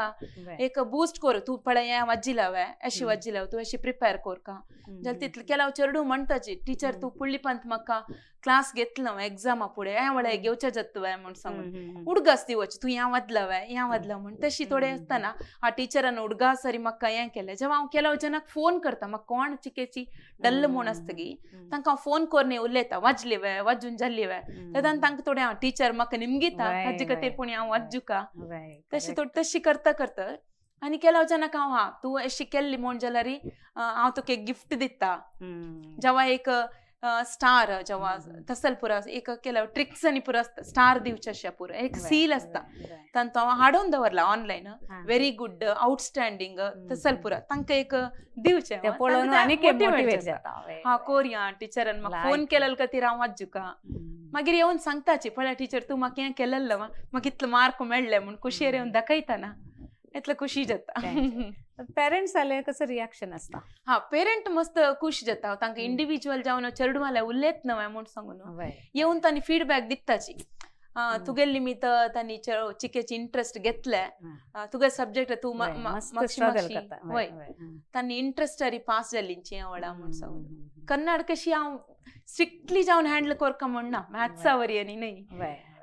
ಏಕ ಬೂಸ್ಟ್ ಕೋರು ತೂಪಳ ಯಾ ವಜ್ಜಿಲವೆ ಅಶಿ ವಜ್ಜಿಲವ್ ತು ಅಶಿ ಪ್ರಿಪೇರ್ ಕೋರು कोरका जाल्यार तितलें केल्या हांव चेडूं म्हणटा टिचर तूं फुडली पंत म्हाका क्लास घेतलो एग्जामा फुडें हें म्हळ्यार घेवचें जात वय म्हण सांगून उडगास दिवची तूं हें वादला वय हें वादला म्हण तशी थोडें आसतना आ टिचरान उडगास सरी म्हाका हें केलें जेवा हांव केल्या वचनाक फोन करता म्हाका कोण चिकेची डल्ल म्हूण आसतगी तांकां हांव फोन करने उलयता वाजले वय वाजून जाल्ली वय तेदान तांकां थोडें हांव टिचर म्हाका निमगिता ताजे खातीर पूण हांव वाजू का तशें थोडी तशी करता करता आनी केलो जनक हांव हा तू अशी केल्ली म्हूण जाल्यार हांव तुका गिफ्ट दिता जेवा एक स्टार जेव्हा तसल पुरा एक केलं ट्रिक्स आणि पुरा स्टार दिवच्या पुरा एक सील असता तो हांव हाडून दवरला ऑनलाईन व्हेरी गुड आउटस्टँडिंग तसल पुरा तांकां एक दिवचे हा कोरिया टिचरान फोन फोन का ती राव वाजुका मागीर येऊन सांगताची पळया टिचर तूं म्हाका हें केलेलं म्हाका इतलो मार्क मेळले म्हूण खुशी येवन दाखयता ना इतलं खुशी जाता पेरेंट्स आले कसं रिॲक्शन असतं हा पेरेंट मस्त खुश जाता तांकां इंडिव्हिज्युअल जाऊन चेडू मला उल्लेत न्हू अमाऊंट सांगून येऊन त्यांनी फीडबॅक दिताची तुगेले निमित्त त्यांनी चिकेची इंटरेस्ट घेतले तुगे सब्जेक्ट तूं वय तांणी इंट्रस्टारी पास जालींची आवडा म्हूण सांगून कन्नड कशी हांव स्ट्रिक्टली जाऊन हँडल करका म्हण ना मॅथ्सा वरी न्ही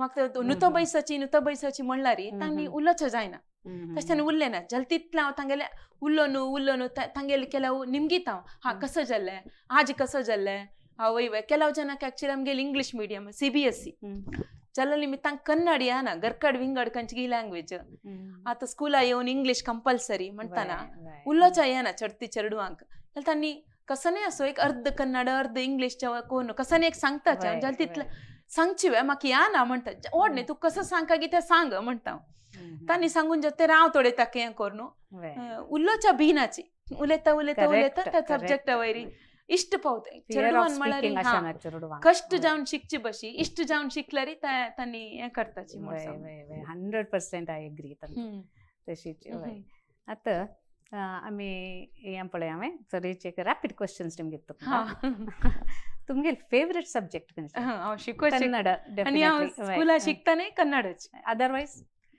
म्हाका नुतो बैसाची नुतो बैसाची म्हणलारी तांणी उलोवचें जायना तशें ताणें उरलें ना जाल्यार तितलें हांव तांगेलें उल्लो न्हू उल्लो न्हू तांगेलें केल्या निमगीत हांव हा कसो जाल्लें आज कसो जाल्लें आवय वय ಕೆಲವು ಜನಕ್ಕೆ ಆಕ್ಚುಲಿ ನಮ್ಗೆ English medium C B S C ಚಲ ನಿಮಿತ್ತ ಕನ್ನಡ ಯಾನ ಗರ್ಕಡ್ ವಿಂಗಡ್ ಕಂಚಿಗೆ ಲ್ಯಾಂಗ್ವೇಜ್ ಆತ ಸ್ಕೂಲ ಏನ್ ಇಂಗ್ಲಿಷ್ ಕಂಪಲ್ಸರಿ ಮಾಡ್ತಾನ ಉಲ್ಲೋಚ ಏನ ಚಡ್ತಿ ಚರಡುವಂಕ ಅಲ್ಲಿ ತನ್ನಿ ಕಸನೇ असो एक अर्ध ಕನ್ನಡ अर्ध इंग्लिश कोण कसं एक सांगताचे जल सांगची बाय माकी या ना म्हणता ओड नाही तू कस सांगता की ते सांग म्हणता त्यांनी सांगून जो ते राव तोडयता का हे करून उलोच्या बिनाची उलयता उलयता उलयता सब्जेक्ट वयरी इष्ट पावताय म्हण कष्ट जाऊन शिकची बशी इष्ट जाऊन शिकला रे त्यांनी हे करताची हंड्रेड पर्सेंट आय एग्री तर तशीची आता ಆಮಿ ಏನ್ ಪಳೆ ಆಮೆ ಸರಿ ಚೆಕ್ ರಾಪಿಡ್ ಕ್ವೆಶ್ಚನ್ಸ್ ನಿಮಗೆ ಇತ್ತು ತುಮಗೆ ಫೇವರೆಟ್ ಸಬ್ಜೆಕ್ಟ್ ಕನ್ನಡ ಆ ಶಿಕ್ಕು Kannada definitely Kannada otherwise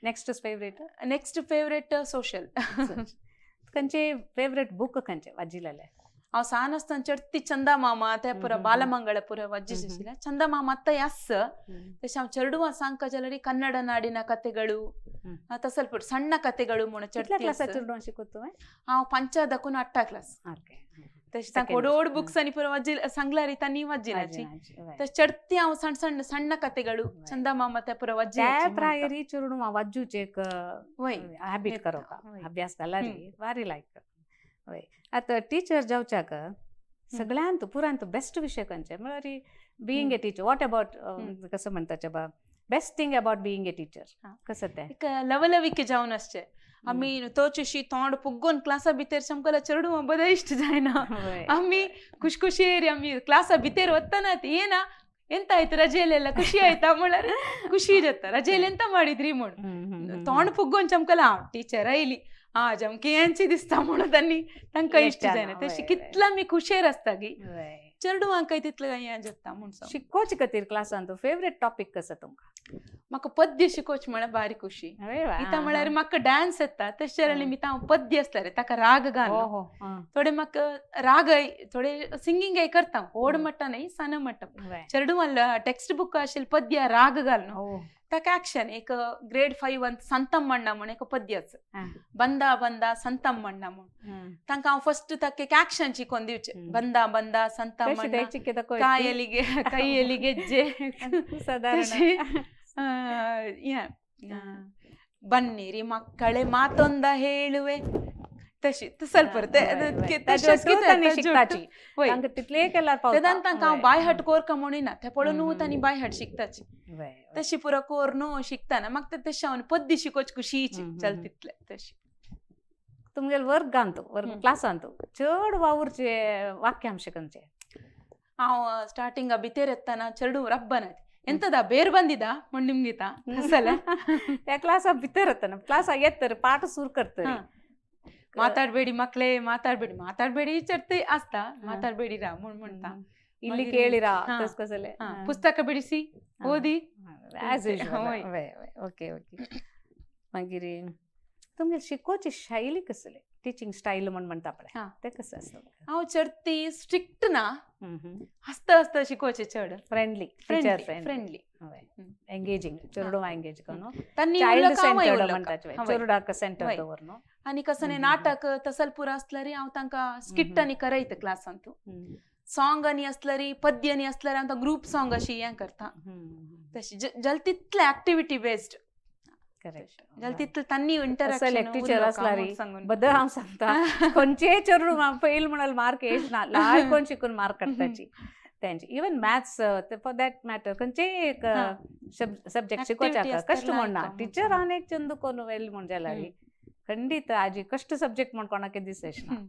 next favourite next favourite social ಕಂಚೆ ಫೇವರೆಟ್ ಬುಕ್ ಕಂಚೆ ವಜಿಲಲೆ ಅವ್ ಸಾನಸ್ ತಂಚರ್ತಿ ಚಂದ ಮಾಮ ಪುರ ಬಾಲಮಂಗಳ ಪುರ ವಜಿ ಸಿಸಿಲ ಚಂದ ಮಾಮ ಅತ್ತ ಯಸ್ ಎಶಾ ಸಾಂಕ ಸಂಕಜಲರಿ ಕನ್ನಡ ನಾಡಿನ ಕಥೆಗಳು ಸ್ವಲ್ಪ ಸಣ್ಣ ಕತೆಗಳು ಮುಣ ಆ ಅಟ್ಟ ಕ್ಲಾಸ್ ಓಡೋಡ್ ಬುಕ್ಸ್ ಅನಿಪುರ ವಜ್ಜಿ ಸಂಗ್ಲಾರಿ ತನ್ನಿ ವಜ್ಜಿ ನಾಚಿ ಸಣ್ಣ ಸಣ್ಣ ಸಣ್ಣ ಕತೆಗಳು ಪುರ ವಜ್ಜಿ ಹ್ಯಾಬಿಟ್ ಅಭ್ಯಾಸ ಬಾರಿ ಲೈಕ್ ವೈ ಅತ ಟೀಚರ್ ಜವಚಾಕ सगळ्यांत पुरांत बेस्ट ವಿಷಯ ಕಂಚೆ a teacher what best thing about being a teacher ಕಸತ್ತೆ ಲವಲವಿಕೆ ಜಾವನ್ ಅಷ್ಟೇ ಅಮ್ಮಿ ತೋಚಿಸಿ ತೊಗೊಂಡು ಪುಗ್ಗೊನ್ ಕ್ಲಾಸ ಬಿತ್ತೇರಿ ಚಮಕಲ ಚರಡು ಒಂಬದ ಇಷ್ಟ ಜಾಯ್ನ [LAUGHS] ಅಮ್ಮಿ ಖುಷಿ ಖುಷಿ ಏರಿ ಅಮ್ಮಿ ಕ್ಲಾಸ ಬಿತ್ತೇರಿ ಒತ್ತನಾಯ್ತು ಏನ ಎಂತ ಆಯ್ತು ರಜೆಯಲ್ಲೆಲ್ಲ ಖುಷಿ ಆಯ್ತಾ ಮೊಳ ಖುಷಿ ಇರತ್ತ ರಜೆಯಲ್ಲಿ ಎಂತ ಮಾಡಿದ್ರಿ ಮೊಳು ತೊಗೊಂಡು ಪುಗ್ಗೊನ್ ಚಮಕಲ ಟೀಚರ ಇಲ್ಲಿ ಆ ಜಮಕಿ ಏನ್ ಚಿದಿಸ್ತಾ ಮೊಳ ತನ್ನಿ ತಂಕ ಇಷ್ಟ ಜಾಯ್ನ ಕಿತ್ಲಮ್ಮಿ ಖುಷಿ ರಸ್ತಾಗಿ चेडू म्हाका तितलें हें जगता म्हणसो शिकोवचे खातीर क्लासान फेवरेट टॉपीक कसो तुमकां म्हाका पद्य शिकोवचे म्हळ्यार बारीक खुशी कित्याक म्हळ्यार म्हाका डान्स येता तशें निमित्त हांव पद्य आसता रे ताका राग घालो थोडे म्हाका राग थोडे सिंगींग हे करता ओड म्हणटा न्ही साना म्हणटा चेडू म्हणलं टेक्स्ट बुक आशिल्ले पद्या राग घाल न्हू ಟಕ್ ಆಕ್ಷನ್ ಏಕ ಗ್ರೇಡ್ ಫೈವ್ ಅಂತ ಸಂತಮ್ಮಣ್ಣ ಪದ್ಯ ಏಕ ಬಂದಾ ಬಂದ ಬಂದ ಸಂತಮ್ಮಣ್ಣ ತಂಕ ಅವ್ ಫಸ್ಟ್ ತಕ್ಕೆ ಕ್ಯಾಕ್ಷನ್ ಚಿಕ್ಕೊಂದಿ ಬಂದ ಬಂದ ಸಂತಮ್ಮಣ್ಣ ಕಾಯಲಿಗೆ ಕೈಯಲ್ಲಿ ಗೆಜ್ಜೆ ಸದಾ ಬನ್ನಿರಿ ಮಕ್ಕಳೇ ಮಾತೊಂದ ಹೇಳುವೆ तशी तसल परते शिकताची तांकां तितले केल्यार तेदान बाय हट कोर ना ते पळोवन बाय हट शिकताची तशी पुरो कोर नू शिकताना मग ते तशें पद्दी शिकोच कुशीची चल तितले तशी तुमगेले वर्क वर्ग क्लासांत चड वावुरचे वाक्य शिकनचे हांव स्टार्टिंगा भितर चेडू ಎಂತದ ಬೇರ್ ಬಂದಿದ ಕ್ಲಾಸ ಕ್ಲಾಸ ಎತ್ತರ ಪಾಠ ಸುರ್ ಕರ್ತಾರೆ ಮಾತಾಡಬೇಡಿ ಮಕ್ಳೇ ಮಾತಾಡಬೇಡಿ ಮಾತಾಡಬೇಡಿ ಚರ್ತಿ ಅಸ್ತ ಮಾತಾರ್ಬೇಡಿ ಇಲ್ಲಿ ಕೇಳಿರ ಪುಸ್ತಕ ಬಿಡಿಸಿ ಓದಿ as ಓಕೆ ಓಕೆ ಮಗಿರೀನ್ ತುಂಬ ಶಿಕೋಚಿ ಶೈಲಿ ಕಸಲೆ ಟೀಚಿಂಗ್ ಸ್ಟೈಲ್ ಮನ ಮಂತಾ ಬರೆ ಹಾ ತೆಕಸಸ ಆ ಚರ್ತಿ ಸ್ಟ್ರಿಕ್ಟ್ ನಾ हसत हसत शिकोचे चेड फ्रेंडली टीचर फ्रेंडली एंगेजिंग चेडो एंगेज कनो तन्नी चाइल्ड सेंटर म्हणतात चेडोडाक सेंटर दवर नो आणि कसने नाटक तसलपूर असलरी हांव तांकां स्किट आनी करयत क्लासांतू सॉंग आणि असलरी पद्य आणि असलरी हांव ग्रुप सॉंग अशी या करता तशी जल तितले ऍक्टिव्हिटी बेस्ड करेक्ट त्यांनी इंटरॅक्शन एकटी चेरासलारी बद्दल हांव सांगता खंयचेय चेडूं फेल म्हणल मार्क एज ना कोण शिकून मार्क [LAUGHS] काडटाची त्यांची even maths for that matter एक सब्जेक्ट uh, शिकोवचे कष्ट म्हण ना टीचर हांवें एक चंदू कोण व्हेली म्हण झाला खंडित आजी कष्ट सब्जेक्ट म्हण कोणाके दिसेश ना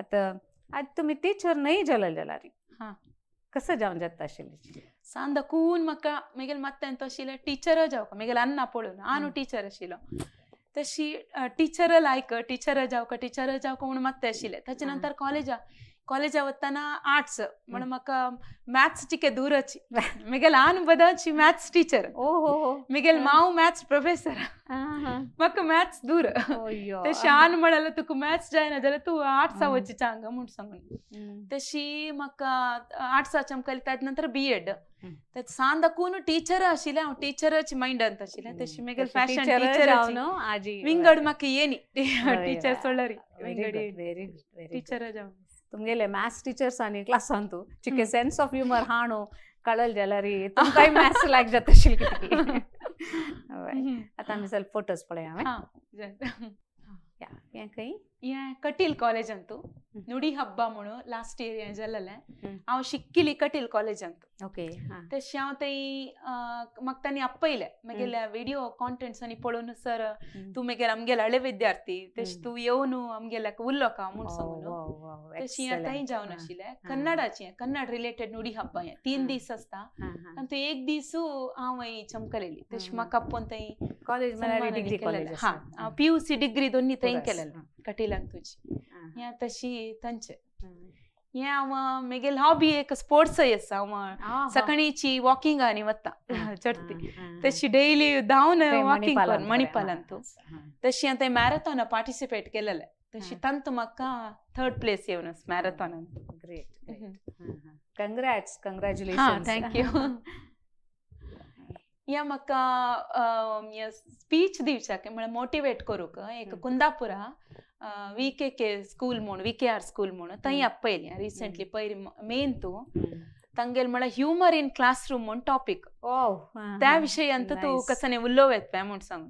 आता आज तुम्ही टीचर नाही झाला झाला कसं जाऊन जात आशिल्ली सांद कून म्हाका मगेल मात तो आशिल्लें टिचर जावं मगेल अन्ना पळोवन हांव न्हू टिचर आशिल्लो तशी टिचर लायक टिचर जावं टिचर जावं म्हणून मात्तें आशिल्लें ताचे नंतर कॉलेजा ಕಾಲೇಜ್ ಅವತ್ತನ ಆರ್ಟ್ಸ್ ಮಕ್ಕ ಮ್ಯಾಥ್ಸ್ ಟಿಕೆ ದೂರ ಹಚ್ಚಿ ಮಿಗಲ್ ಆನ್ ಬದಾಚಿ ಮ್ಯಾಥ್ಸ್ ಟೀಚರ್ ಓಹೋ ಮಿಗಲ್ ಮಾವು ಮ್ಯಾಥ್ಸ್ ಪ್ರೊಫೆಸರ್ ಮಕ್ಕ ಮ್ಯಾಥ್ಸ್ ದೂರ ತಶಿ ಆನ್ ಮಾಡಲ್ಲ ತುಕು ಮ್ಯಾಥ್ಸ್ ಜಾಯ್ನ್ ಅದಲ್ಲ ತು ಆರ್ಟ್ಸ್ ಅವಚ್ಚಿ ಚಾಂಗ ಮುಂಡ್ಸಂಗನ್ ತಶಿ ಮಕ್ಕ ಆರ್ಟ್ಸ್ ಆಚಮ್ ಕಲಿತಾ ಇದ್ ನಂತರ ಬಿ ಎಡ್ ತತ್ ಸಾಂದಕೂನು ಟೀಚರ್ ಆಶಿಲೆ ಅವ್ ಟೀಚರ್ ಮೈಂಡ್ ಅಂತ ಆಶಿಲೆ ತಶಿ ಮಿಗಲ್ ಫ್ಯಾಷನ್ ಟೀಚರ್ ಅವನು ಆಜಿ ವಿಂಗಡ್ ಮಕ್ಕ ಏನಿ ಟೀಚರ್ ಸೊಳ್ಳರಿ ವಿಂಗಡಿ ಟೀಚರ್ ಅಜ್ ಅವನು तुमगेले मॅथ्स टिचर सानी क्लासान तू चिके सेन्स ऑफ ह्युमर हाणो कळल जाल्यार काय मॅथ्स लायक जाता आशिल्ली कितें हय आतां आमी जाल्यार फोटोज पळय हांवें या हें खंय ಕಟೀಲ್ ಕಾಲೇಜ್ ಅಂತು ನುಡಿ ಹಬ್ಬ ಮುಣು ಲಾಸ್ಟ್ ಇಯರ್ ಜಲ್ಲಲೆ ಅವ್ ಶಿಕ್ಕಿಲಿ ಕಟೀಲ್ ಕಾಲೇಜ್ ಅಂತು ಓಕೆ ತಶ್ ತೈ ಮಗ್ ತಾನಿ ಅಪ್ಪ ಇಲೆ ಮಗೆಲ್ಲ ವಿಡಿಯೋ ಕಾಂಟೆಂಟ್ಸ್ ಅನಿ ಪೊಳೋನು ಸರ್ ತೂ ಮಗೆಲ್ಲ ಅಮ್ಗೆಲ್ಲ ಹಳೆ ವಿದ್ಯಾರ್ಥಿ ತಶ್ ತೂ ಯೋನು ಅಮ್ಗೆಲ್ಲ ಉಲ್ಲೋಕ ಮುಣ್ಸೋನು ತಶ್ ಇಯ ತೈ ಜಾವನ್ ಆಶಿಲೆ ಕನ್ನಡ ಚಿ ಕನ್ನಡ ರಿಲೇಟೆಡ್ ನುಡಿ ಹಬ್ಬ ಯ ತೀನ್ ದಿವಸ ಅಸ್ತ ಅಂತ ಏಕ್ ದಿವಸು ಅವ ಈ ಚಮಕಲೆಲಿ ತಶ್ ಮಕ್ಕ ಅಪ್ಪೊಂತೈ ಕಾಲೇಜ್ ಡಿಗ್ರಿ ಕಾಲೇಜ್ ಹಾ ಪಿ ಯು ಸಿ ಡಿಗ್ರಿ ದೊನ್ನಿ ತೈ ಕೆಲಲ್ಲ कटिलान तुजी या तशी तांचे हे हांव म्हगेल हॉबी एक स्पोर्ट्स आसा हांव सकाळीची वॉकिंग वॉकिंगांनी वता चडती तशी डेली धांवन वॉकिंग मणिपालान तूं तशी हांवें मॅरेथॉना पार्टिसिपेट केलेलं तशी तांत म्हाका थर्ड प्लेस येवन मॅरेथॉनान ग्रेट कंग्रॅट्स कंग्रॅच्युलेशन थँक्यू या म्हाका स्पीच दिवच्याक म्हळ्यार मोटिवेट करूंक एक कुंदापुरा ವಿ ಕೆ ಸ್ಕೂಲ್ ಮೂಣು ವಿ ಕೆ ಆರ್ ಸ್ಕೂಲ್ ಮೂಣು ತೈ ಅಪ್ಪೈಲಿ ರೀಸೆಂಟ್ಲಿ ಪೈರಿ ಮೇಂತು ತಂಗೆಲ್ humour in classroom one topic ತ್ಯಾ ವಿಷಯ ಅಂತ ತೂ ಕಸನೆ ಉಲ್ಲೋವೆತ್ ಪ್ಯಾಮೋಟ್ ಸಾಂಗ್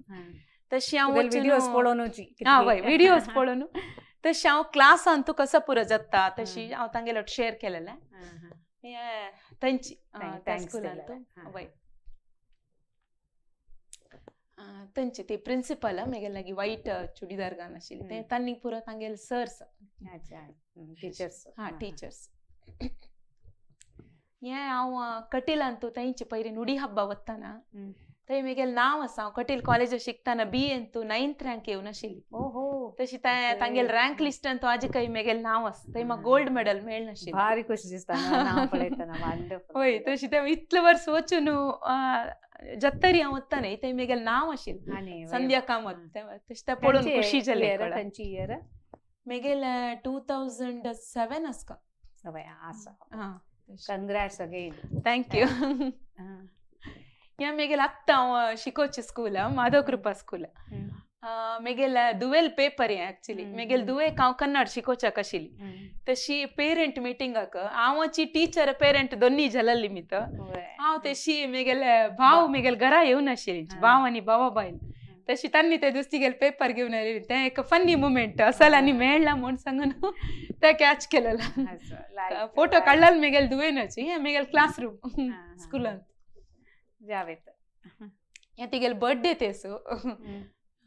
ತಶ್ಯಾವ್ ವಿಡಿಯೋಸ್ ಪೋಳೋನು ಹಾ ವಿಡಿಯೋಸ್ ಪೋಳೋನು ತಶ್ ಕ್ಲಾಸ್ ಅಂತೂ ಕಸ ಪುರ ಜತ್ತಾ ತಶಿ ಹಾಂವ್ ತಂಗೆಲ ಒಟ್ಟು ಶೇರ್ ಕೇಳಲ್ಲ ತಂಚಿ ಸ್ಕೂಲ್ ಅಂತೂ ವೈ तांचे ते प्रिंसिपल म्हगेले लागी वायट चुडीदार घान आशिल्ले ते तांणी पुरो तांगेल सर्स टिचर्स हा टिचर्स हे हांव कटिलान तूं तांचे पयलीं नुडी हब्बा वताना थंय म्हगेलें नांव आसा हांव कटील कॉलेजाक शिकताना बी एन तूं नाइन्थ रँक येवन आशिल्ली तशी तांगेल रँक लिस्टान तो आजी काही म्हगेलें नांव आसा थंय म्हाका गोल्ड मेडल मेळनाशिल्लें भारी खुशी दिसता होय तशी ते इतलें वर्स वचून ಜತ್ತರಿ ಅವತ್ತಾನೆ ಐತೆ ಮೇಗೆಲ್ಲ ನಾವು ಶಿಲ್ ಸಂಧ್ಯಾಕ ಮತ್ತೆ ಇಷ್ಟ ಪಡೋನ್ ಖುಷಿ ಜಲೆ ಕಂಚಿ ಇಯರ್ ಮೇಗೆಲ್ಲ ಟೂ ತೌಸಂಡ್ ಸೆವೆನ್ ಅಸ್ಕ ಆಸ ಕಂಗ್ರಾಟ್ಸ್ ಅಗೈನ್ ಥ್ಯಾಂಕ್ ಯು ಯಾ ಮೇಗೆಲ್ಲ ಅತ್ತ ಶಿಕೋಚಿ ಸ್ಕೂಲ ಮಾಧವ ಕೃಪಾ ಸ್ಕೂಲ मेगेल दुवेल पेपर हे एक्चुली मेगेल दुवेक हांव कन्नड शिकोवच्याक आशिल्ली तशी पेरंट मिटिंगाक हांवची टीचर पेरंट दोनी झलल्ली मित हांव तशी मेगेले भाव मेगेल घरा येवन आशिल्ली भाव आनी भावा बायल तशी तांणी ते दुसरी पेपर घेवन आयली तें एक फन्नी मुमेंट असल आनी मेळला म्हूण सांगून ते कॅच केलेलो फोटो काडलेलो मेगेल दुवेनची मेगेल क्लासरूम स्कुलांत जावेत हे तिगेल बर्थडे ते सो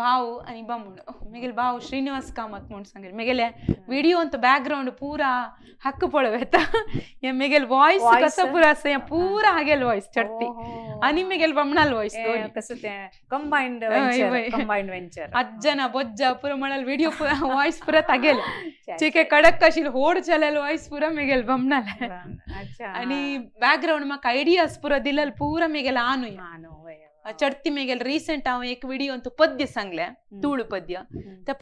ಬಾವು అని బమ్ముడు మిగిలి బావు శ్రీనివాస్ కామత్ మూడు సంగతి మిగిలే ಬ್ಯಾಕ್ಗ್ರೌಂಡ್ ಪೂರ ಹಕ್ಕು ಪೊಳವೆತ್ತ ಮಿಗೆಲ್ ವಾಯ್ಸ್ ಕಸಪುರ ಪೂರ ಹಾಗೆಲ್ ವಾಯ್ಸ್ ಚಟ್ಟಿ ಅನಿ మిగిలి బమ్మనాల్ ವಾಯ್ಸ್ ಕಂಬೈನ್ಡ್ ಕಂಬೈನ್ಡ್ ವೆಂಚರ್ ಅಜ್ಜನ ಬೊಜ್ಜ ಪುರ ಮಳಲ್ ವಿಡಿಯೋ ಪುರ ವಾಯ್ಸ್ ಪುರ ತಗೆಲ್ ಚಿಕೆ ಕಡಕ್ ಕಶಿಲ್ ಹೋಡ್ ಚಲಲ್ ವಾಯ್ಸ್ ಪುರ ಮಿಗೆಲ್ ಬಮ್ಮನಾಲ್ అని బ్యాక్గ్రౌండ్ మాకు ఐడియాస్ పుర దిల్లల్ పూర మిగిలి ఆను ఆను ಚಡ್ತಿ ಮೇಗೆಲ್ಲ ರೀಸೆಂಟ್ ಅವ್ ವಿಡಿಯೋಂತ ಪದ್ಯ ತೂಳು ಪದ್ಯ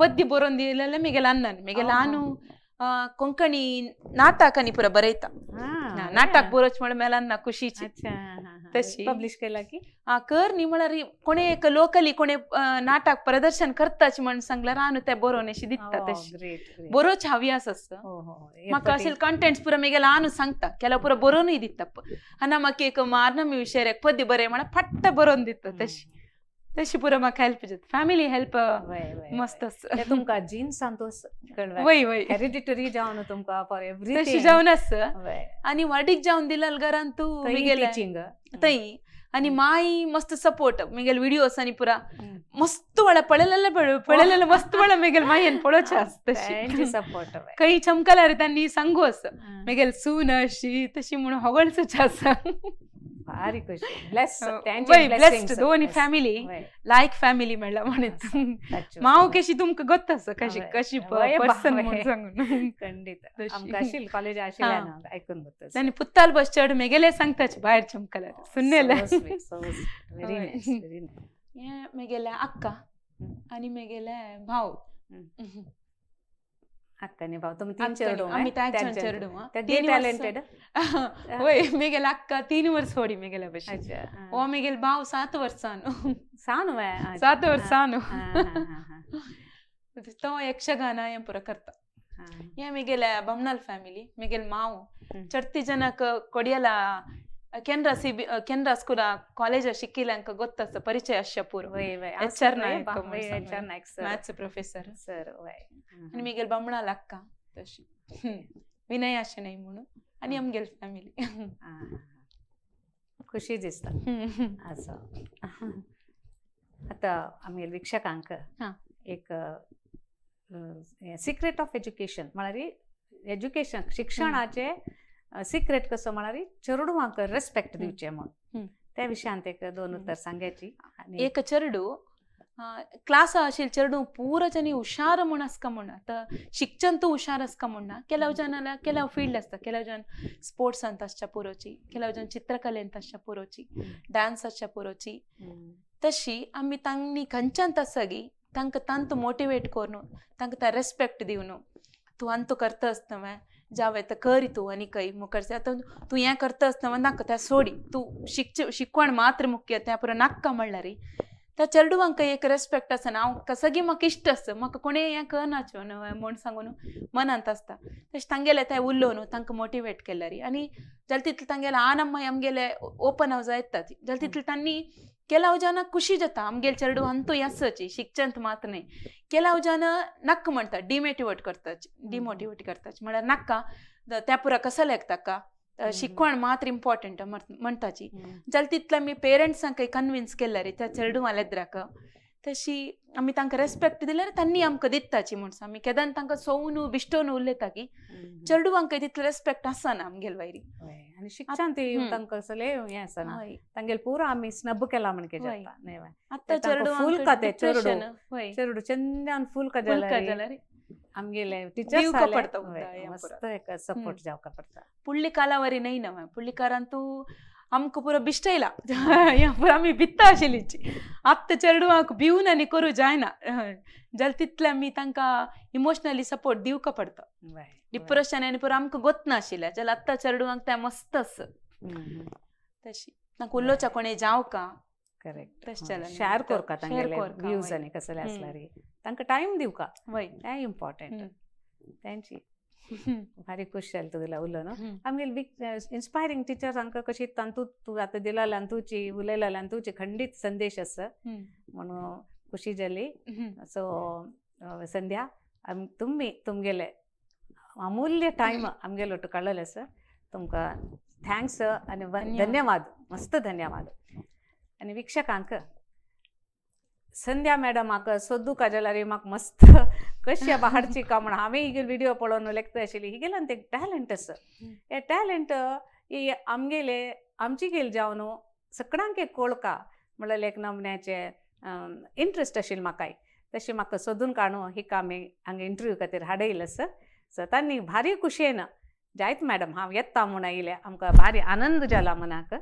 ಪದ್ಯ ಬರೋಂದಿಲ್ಲ ಮೆಗಾಲ ಅನ್ನನ್ ಮೆಗಲ್ ನಾನು ಕೊಂಕಣಿ ನಾಟಕ ಅನಿ ಪುರ ಬರೈತಾ ನಾಟಕ ಬರೋಚ್ ಮೇಲೆ ಅನ್ನ ಖುಷಿ ಪಬ್ಲಿಷ್ ಕೇಳಾಕಿ ಆ ಕರ್ ನಿಮ್ಮಳ ರೀ ಕೊನೆ ಲೋಕಲಿ ಕೊನೆ ನಾಟಕ ಪ್ರದರ್ಶನ ಕರ್ತ ಚಿಮಣ್ ಸಂಗ್ಲ ರಾನು ತೆ ಬೋರೋ ನೆ ಬರೋ ಬೋರೋ ಚ ಹವ್ಯಾಸ ಮಕ್ಕ ಅಸಲ್ ಕಂಟೆಂಟ್ಸ್ ಪುರ ಮೇಗೆಲ್ಲ ಆನು ಸಂಗ್ತ ಕೆಲ ಪುರ ಬೋರೋನು ಇದಿತ್ತಪ್ಪ ಅನ್ನ ಮಕ್ಕ ಮಾರ್ನಮಿ ವಿಷಯ ಪದ್ಯ ಬರೇ ಮಾಡ ಪಟ್ಟ ಬರೋಂದಿತ್ತ ತಶಿ तशी पुरा म्हाका हेल्प जाता फॅमिली हेल्प मस्त तुमका जीन संतोष तो वय वय हेरिडिटरी जावन तुमका फॉर एवरी तशी जावन आणि आनी वाटीक जावन दिलाल घरान तू गेले चिंग तई आणि माई मस्त सपोर्ट मुगेल व्हिडिओस आणि पुरा मस्त वळा पळयलेले पळयलेले मस्त वळा मेगेल मायेन पळोवचे आसा तशी सपोर्ट काही चमकला रे त्यांनी सांगू आसा मेगेल सून अशी तशी म्हणून होगळचूच आसा ಕಶಿ ಕಶಿ ಬ್ಲೆಸ್ ಫ್ಯಾಮಿಲಿ ಫ್ಯಾಮಿಲಿ ಲೈಕ್ ಮಾವು ತುಮ್ಕ ಗೊತ್ತಸ ಖಂಡಿತ um college icon very very nice nice ಚೆಲೆ ಚಮಕಲಾ ಅಕ್ಕ ಅಕ್ಕನೇ भाव तुम तीन चेडू आमी ताग जाण चेडू तेगे टॅलेंटेड ओय मेगेल अक्का तीन वर्स होडी मेगेल्या भशेन हो मेगेल 7 सात वर्सां सानू सात वर्सां तो यक्षगान हें पुरो करता ಕೆನರಾ ಕೆನರಾ ಸ್ಕೂಲ ಕಾಲೇಜ ಶಿಕ್ಕಿಲ್ಲ ಅಂಕ ಪರಿಚಯ ಅಶ್ಯ ಮ್ಯಾಥ್ಸ್ ಪ್ರೊಫೆಸರ್ ಸರ್ ವೈ मी आणि అని మీ तशी विनय [LAUGHS] असे नाही म्हणून आणि आम गेल फॅमिली खुशी दिसता [LAUGHS] असं आता आमगेल वीक्षकांक एक सिक्रेट ऑफ एज्युकेशन म्हळ्यार एज्युकेशन शिक्षणाचे सिक्रेट म्हणाली चरडू चेडवांक रेस्पेक्ट दिवचे म्हणून त्या विषयांत एक दोन उत्तर सांगायची एक चरडू ಕ್ಲಾಸ ಆಶೀಲ್ ಚೆರಡು ಪೂರ ಜನ ಹುಷಾರ ಮುಣಸ್ಕೊಂಬುಣ ತ ಶಿಕ್ಷಂತೂ ಹುಷಾರಸ್ಕೊಂಬುಣ ಕೆಲವು ಜನಲ ಕೆಲವು ಫೀಲ್ಡ್ ಅಸ್ತ ಕೆಲವು ಜನ ಸ್ಪೋರ್ಟ್ಸ್ ಅಂತ ಅಷ್ಟ ಪುರೋಚಿ ಕೆಲವು ಜನ ಚಿತ್ರಕಲೆ ಅಂತ ಅಷ್ಟ ಪುರೋಚಿ ಡ್ಯಾನ್ಸ್ ಅಷ್ಟ ಪುರೋಚಿ ತಶಿ ಅಮ್ಮಿ ತಂಗ್ನಿ ಕಂಚನ್ ತಸಗಿ ತಂಕ ತಂತು ಮೋಟಿವೇಟ್ ಕೋರ್ನು ತಂಕ ತ ರೆಸ್ಪೆಕ್ಟ್ ದಿವ್ನು ತು ಅಂತು ಕರ್ತ ಅಸ್ತವೆ जावे तर करी तू आणि काही मुकरसे आता तू हे करतस ना नाका त्या सोडी तू शिकचे शिकवण मात्र मुख्य त्या पुरा त्या चरडुवांक एक रेस्पेक्ट असं ना हांव सगळी म्हाका इश्ट आस म्हाका कोणी हें करना चेव न्हू सांगून मनांत आसता तशें तांगेले थंय उरलो न्हू तांकां मोटिवेट केल्या आनी जाल्यार तितले तांगेले आन आमगेले ओपन हाव जायता जाल्यार तितले तांणी केला हांव हो खुशी जाता आमगेले चरडू हांत तूं हें शिकचंत मात न्ही केला हांव नाका म्हणटा डिमोटिवेट करता डिमोटिवेट करता म्हळ्यार नाका त्या पुरा कसं लेग ताका शिकवण मात्र ಇಂಪಾರ್ಟೆಂಟ್ म्हणटाची जाल्यार तितलें मी पेरंट्सांक कन्विन्स रे त्या चेडूं वालेद्राक तशी आमी तांकां रेस्पेक्ट दिल्यार तांणी आमकां दिताची म्हणून आमी केदान तांकां सोवून बिश्टोवन उलयता की चेडवांक तितलें रेस्पेक्ट आसना आमगेल वायरी आणि शिक्षण ते तांकां कसले हें आसना तांगेल पुरो आमी स्नब केला म्हणके आता चेडू फूल का ते चेडू चेडू चंद्यान फूल का जाल्यार हम गेले टीचर सपोर्ट जाव का पड़ता पुळ्ळिकाला वरी नाही ना पुळ्ळिकारांतू आमकां पुरो बिश्टयला पुरो आमी भित्ता आशिल्लीची आत्तां चेडवांक भिवून आनी करूं जायना जाल्यार तितलें आमी तांकां इमोशनली सपोर्ट दिवका पडटा डिप्रेशन आनी पुरो आमकां गोत नाशिल्लें जाल्यार आत्तां चेडवांक तें मस्त तशी तांकां उलोवच्या कोणें जावं का करेक्ट शेअर करता शेअर करता व्यूज आनी कसले आसल्यार तांकां टायम दिवका हें इम्पॉर्टंट तेंची भारी खूश जालें तुगेलो उलो न्हू आमगेली बीग इन्स्पायरींग टिचर आमकां कशी तांतूत तूं आतां दिला लांतूची उलयला लांतूची खंडीत संदेश आसा म्हणून खुशी जाली सो संध्या तुमी तुमगेले अमूल्य टायम आमगेलो ಒಟ್ಟು सर ಸರ್ थँक्स आनी धन्यवाद मस्त धन्यवाद आनी ಅನ್ನ ವೀಕ್ಷಕಾಂಕ संध्या ಸಂಧ್ಯಾ ಮೇಡಮ್ रे माक मस्त कशी मस्त का ಬಹಡ್ಚಿ हा ही व्हिडिओ पळून लेखत आशिली ही गेलं ते टॅलेंट असं हे टॅलेंट आमगेले आमची गेल जावन एक कोळका म्हणल्यार नमन्याचे इंट्रस्ट आशिल्लो म्हाकाय तशी म्हाका सोदून काढू ही कामे हांगा इंटरव्यू खातीर हाडयलं सर सो त्यांनी भारी खुशयेन जायत मॅडम हा येता म्हणून आयलें आमकां भारी आनंद जाला मनाक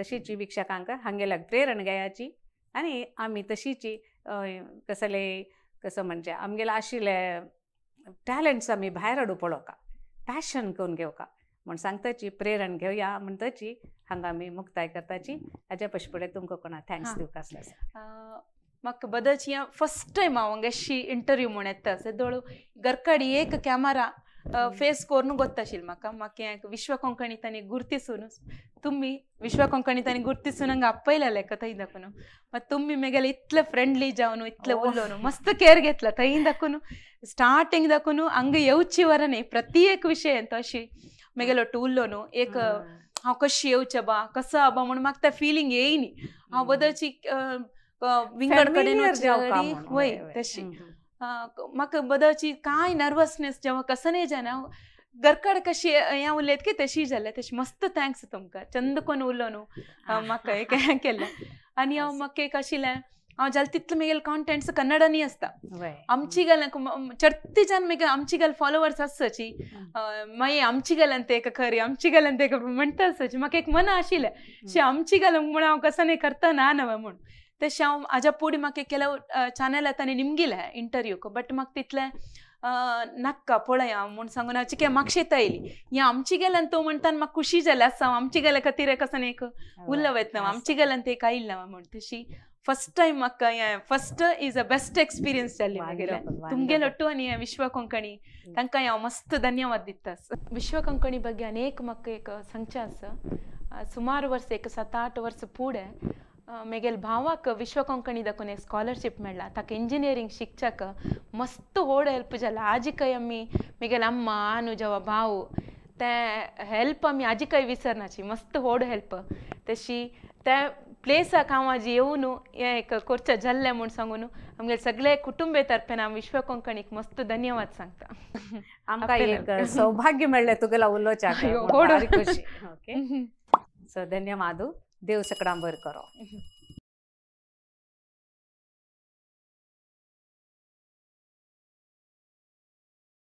तशीच विक्षकांक हांगेल्या प्रेरण घ्यायची आणि आम्ही तशीची कसले कसं म्हणजे आमगेले आशिल्ले टॅलेंट्स आमी भायर हाडूपळ वका पॅशन करून का म्हण सांगताची प्रेरण घेवया म्हणताची हांगा आमी मुक्ताय करताची हाज्या पश फुडें तुमकां कोणा थँक्स दिवपा असले म्हाका बदलची फस्ट टायम हांव हांगा इंटरव्यू म्हण येता दोळू गरकाडी एक कॅमेरा फेस कोर नु गोत्ता मका माके एक विश्व कोंकणी तानी गुरती तुम्ही विश्व कोंकणी तानी गुरती सुनंग अपैला लेक थंय दकुनु म तुम्ही मेगेल इतले फ्रेंडली जावनु इतले बोलनु मस्त केअर घेतला थंय दकुनु स्टार्टिंग दकुनु अंग यौची वरने प्रत्येक विषय तो अशी मेगेलो टूल लोनु एक हांव कशी यौच बा कस अब म्हणून माक त्या फीलिंग येईनी हांव बदलची विंगड जाऊ तशी म्हाका बदलची कांय नर्वसनेस जेव्हा नाही जायना गरकड कशी हें उलयत की तशी जाल्या तशी मस्त थँक्स तुमकां चंद कोण उरलो न्हू म्हाका एक हें केलें आनी हांव म्हाका एक आशिल्लें हांव जाल्यार तितलो म्हगेलो कॉन्टेंट्स कन्नडानी आसता आमची चडती जाण म्हगे आमची गेल्या फॉलोवर्स आसची मागीर आमची गेल्यान ते खरी आमची गेल्यान ते म्हणटा आसची म्हाका एक मना आशिल्लें शे आमची गेल्या म्हण हांव कसं करता ना नवें म्हूण ಮತ್ತೆ ಶಾವ್ ಅಜಪ್ಪೂಡಿ ಮಕ್ಕೆ ಕೆಲವು ಚಾನೆಲ್ ಅತಾನೆ ನಿಮ್ಗಿಲ್ಲ ಇಂಟರ್ವ್ಯೂ ಕೊ ಬಟ್ ಮಕ್ ತಿತ್ಲೆ ನಕ್ಕ ಪೊಳೆಯ ಮುಣ್ ಸಂಗ ಹಚ್ಚಿಕೆ ಮಕ್ಷೆ ತೈಲಿ ಯಾ ಅಂಚಿಗೆಲ್ ಅಂತ ಮಣ್ ತಾನ ಮಕ್ ಖುಷಿ ಜಲ್ಲ ಸಾವ್ ಅಂಚಿಗೆಲ್ಲ ಕತ್ತಿರ ಕಸನೇಕ ಉಲ್ಲವತ್ ನಾವ್ ಅಂಚಿಗೆಲ್ ಅಂತ ಕೈ ಇಲ್ಲ ಫಸ್ಟ್ ಟೈಮ್ ಮಕ್ಕ first is a best experience ಅಲ್ಲಿ ತುಂಬ ಲೊಟ್ಟು ಅನಿ ವಿಶ್ವ ಕೊಂಕಣಿ ತಂಕ ಯಾವ ಮಸ್ತ್ ಧನ್ಯವಾದ ಇತ್ತ ವಿಶ್ವ ಕೊಂಕಣಿ ಬಗ್ಗೆ ಅನೇಕ ಮಕ್ಕ ಸಂಚಾಸ ಸುಮಾರು ವರ್ಷ ಏಕ ಸತ್ತಾಟ್ ವರ್ಷ ಪೂಡೆ ವಿಶ್ವ ಭಾವಾ ವಿಶ್ವಕೋಕಣ ಸ್ಕಾಲರ್ಶಿಪ್ ಮೇಳ ತಕ್ಕ ಇಂಜಿನಿಯರಿಂಗ್ ಶಿಕ್ಷಕ ಮಸ್ತ್ ಹೆಲ್ಪ್ ಆಜಿಕ ಎಮ್ಮಿ ಅಮ್ಮ ಭಾವು ತ ಹೆಲ್ಪ್ ಅಮ್ಮಿ ಆಜಿಕ ವಿಸರ್ನಾಚಿ ಮಸ್ತ್ ಹಾಯಿಸ ಹೆಲ್ಪ್ ತಶಿ ತ ಕಾಮಾಜಿ ಕೊರ್ಚ ಪ್ಲೇಸು ಎರ್ಚ ಜೊ ಸಾಗೂ ಸುಟುಂಬ ತರ್ಪೆ ನಮ್ಮ ವಿಶ್ವ ವಿಶ್ವಕೋಂಕ ಮಸ್ತ್ ಧನ್ಯವಾದ ಸಂಕ [LAUGHS] ಸೌಭಾಗ್ಯ ತುಗಲ ಉಲ್ಲೋಚ ಸೊ [LAUGHS] ಧನ್ಯವಾದ देव सकडांबर करो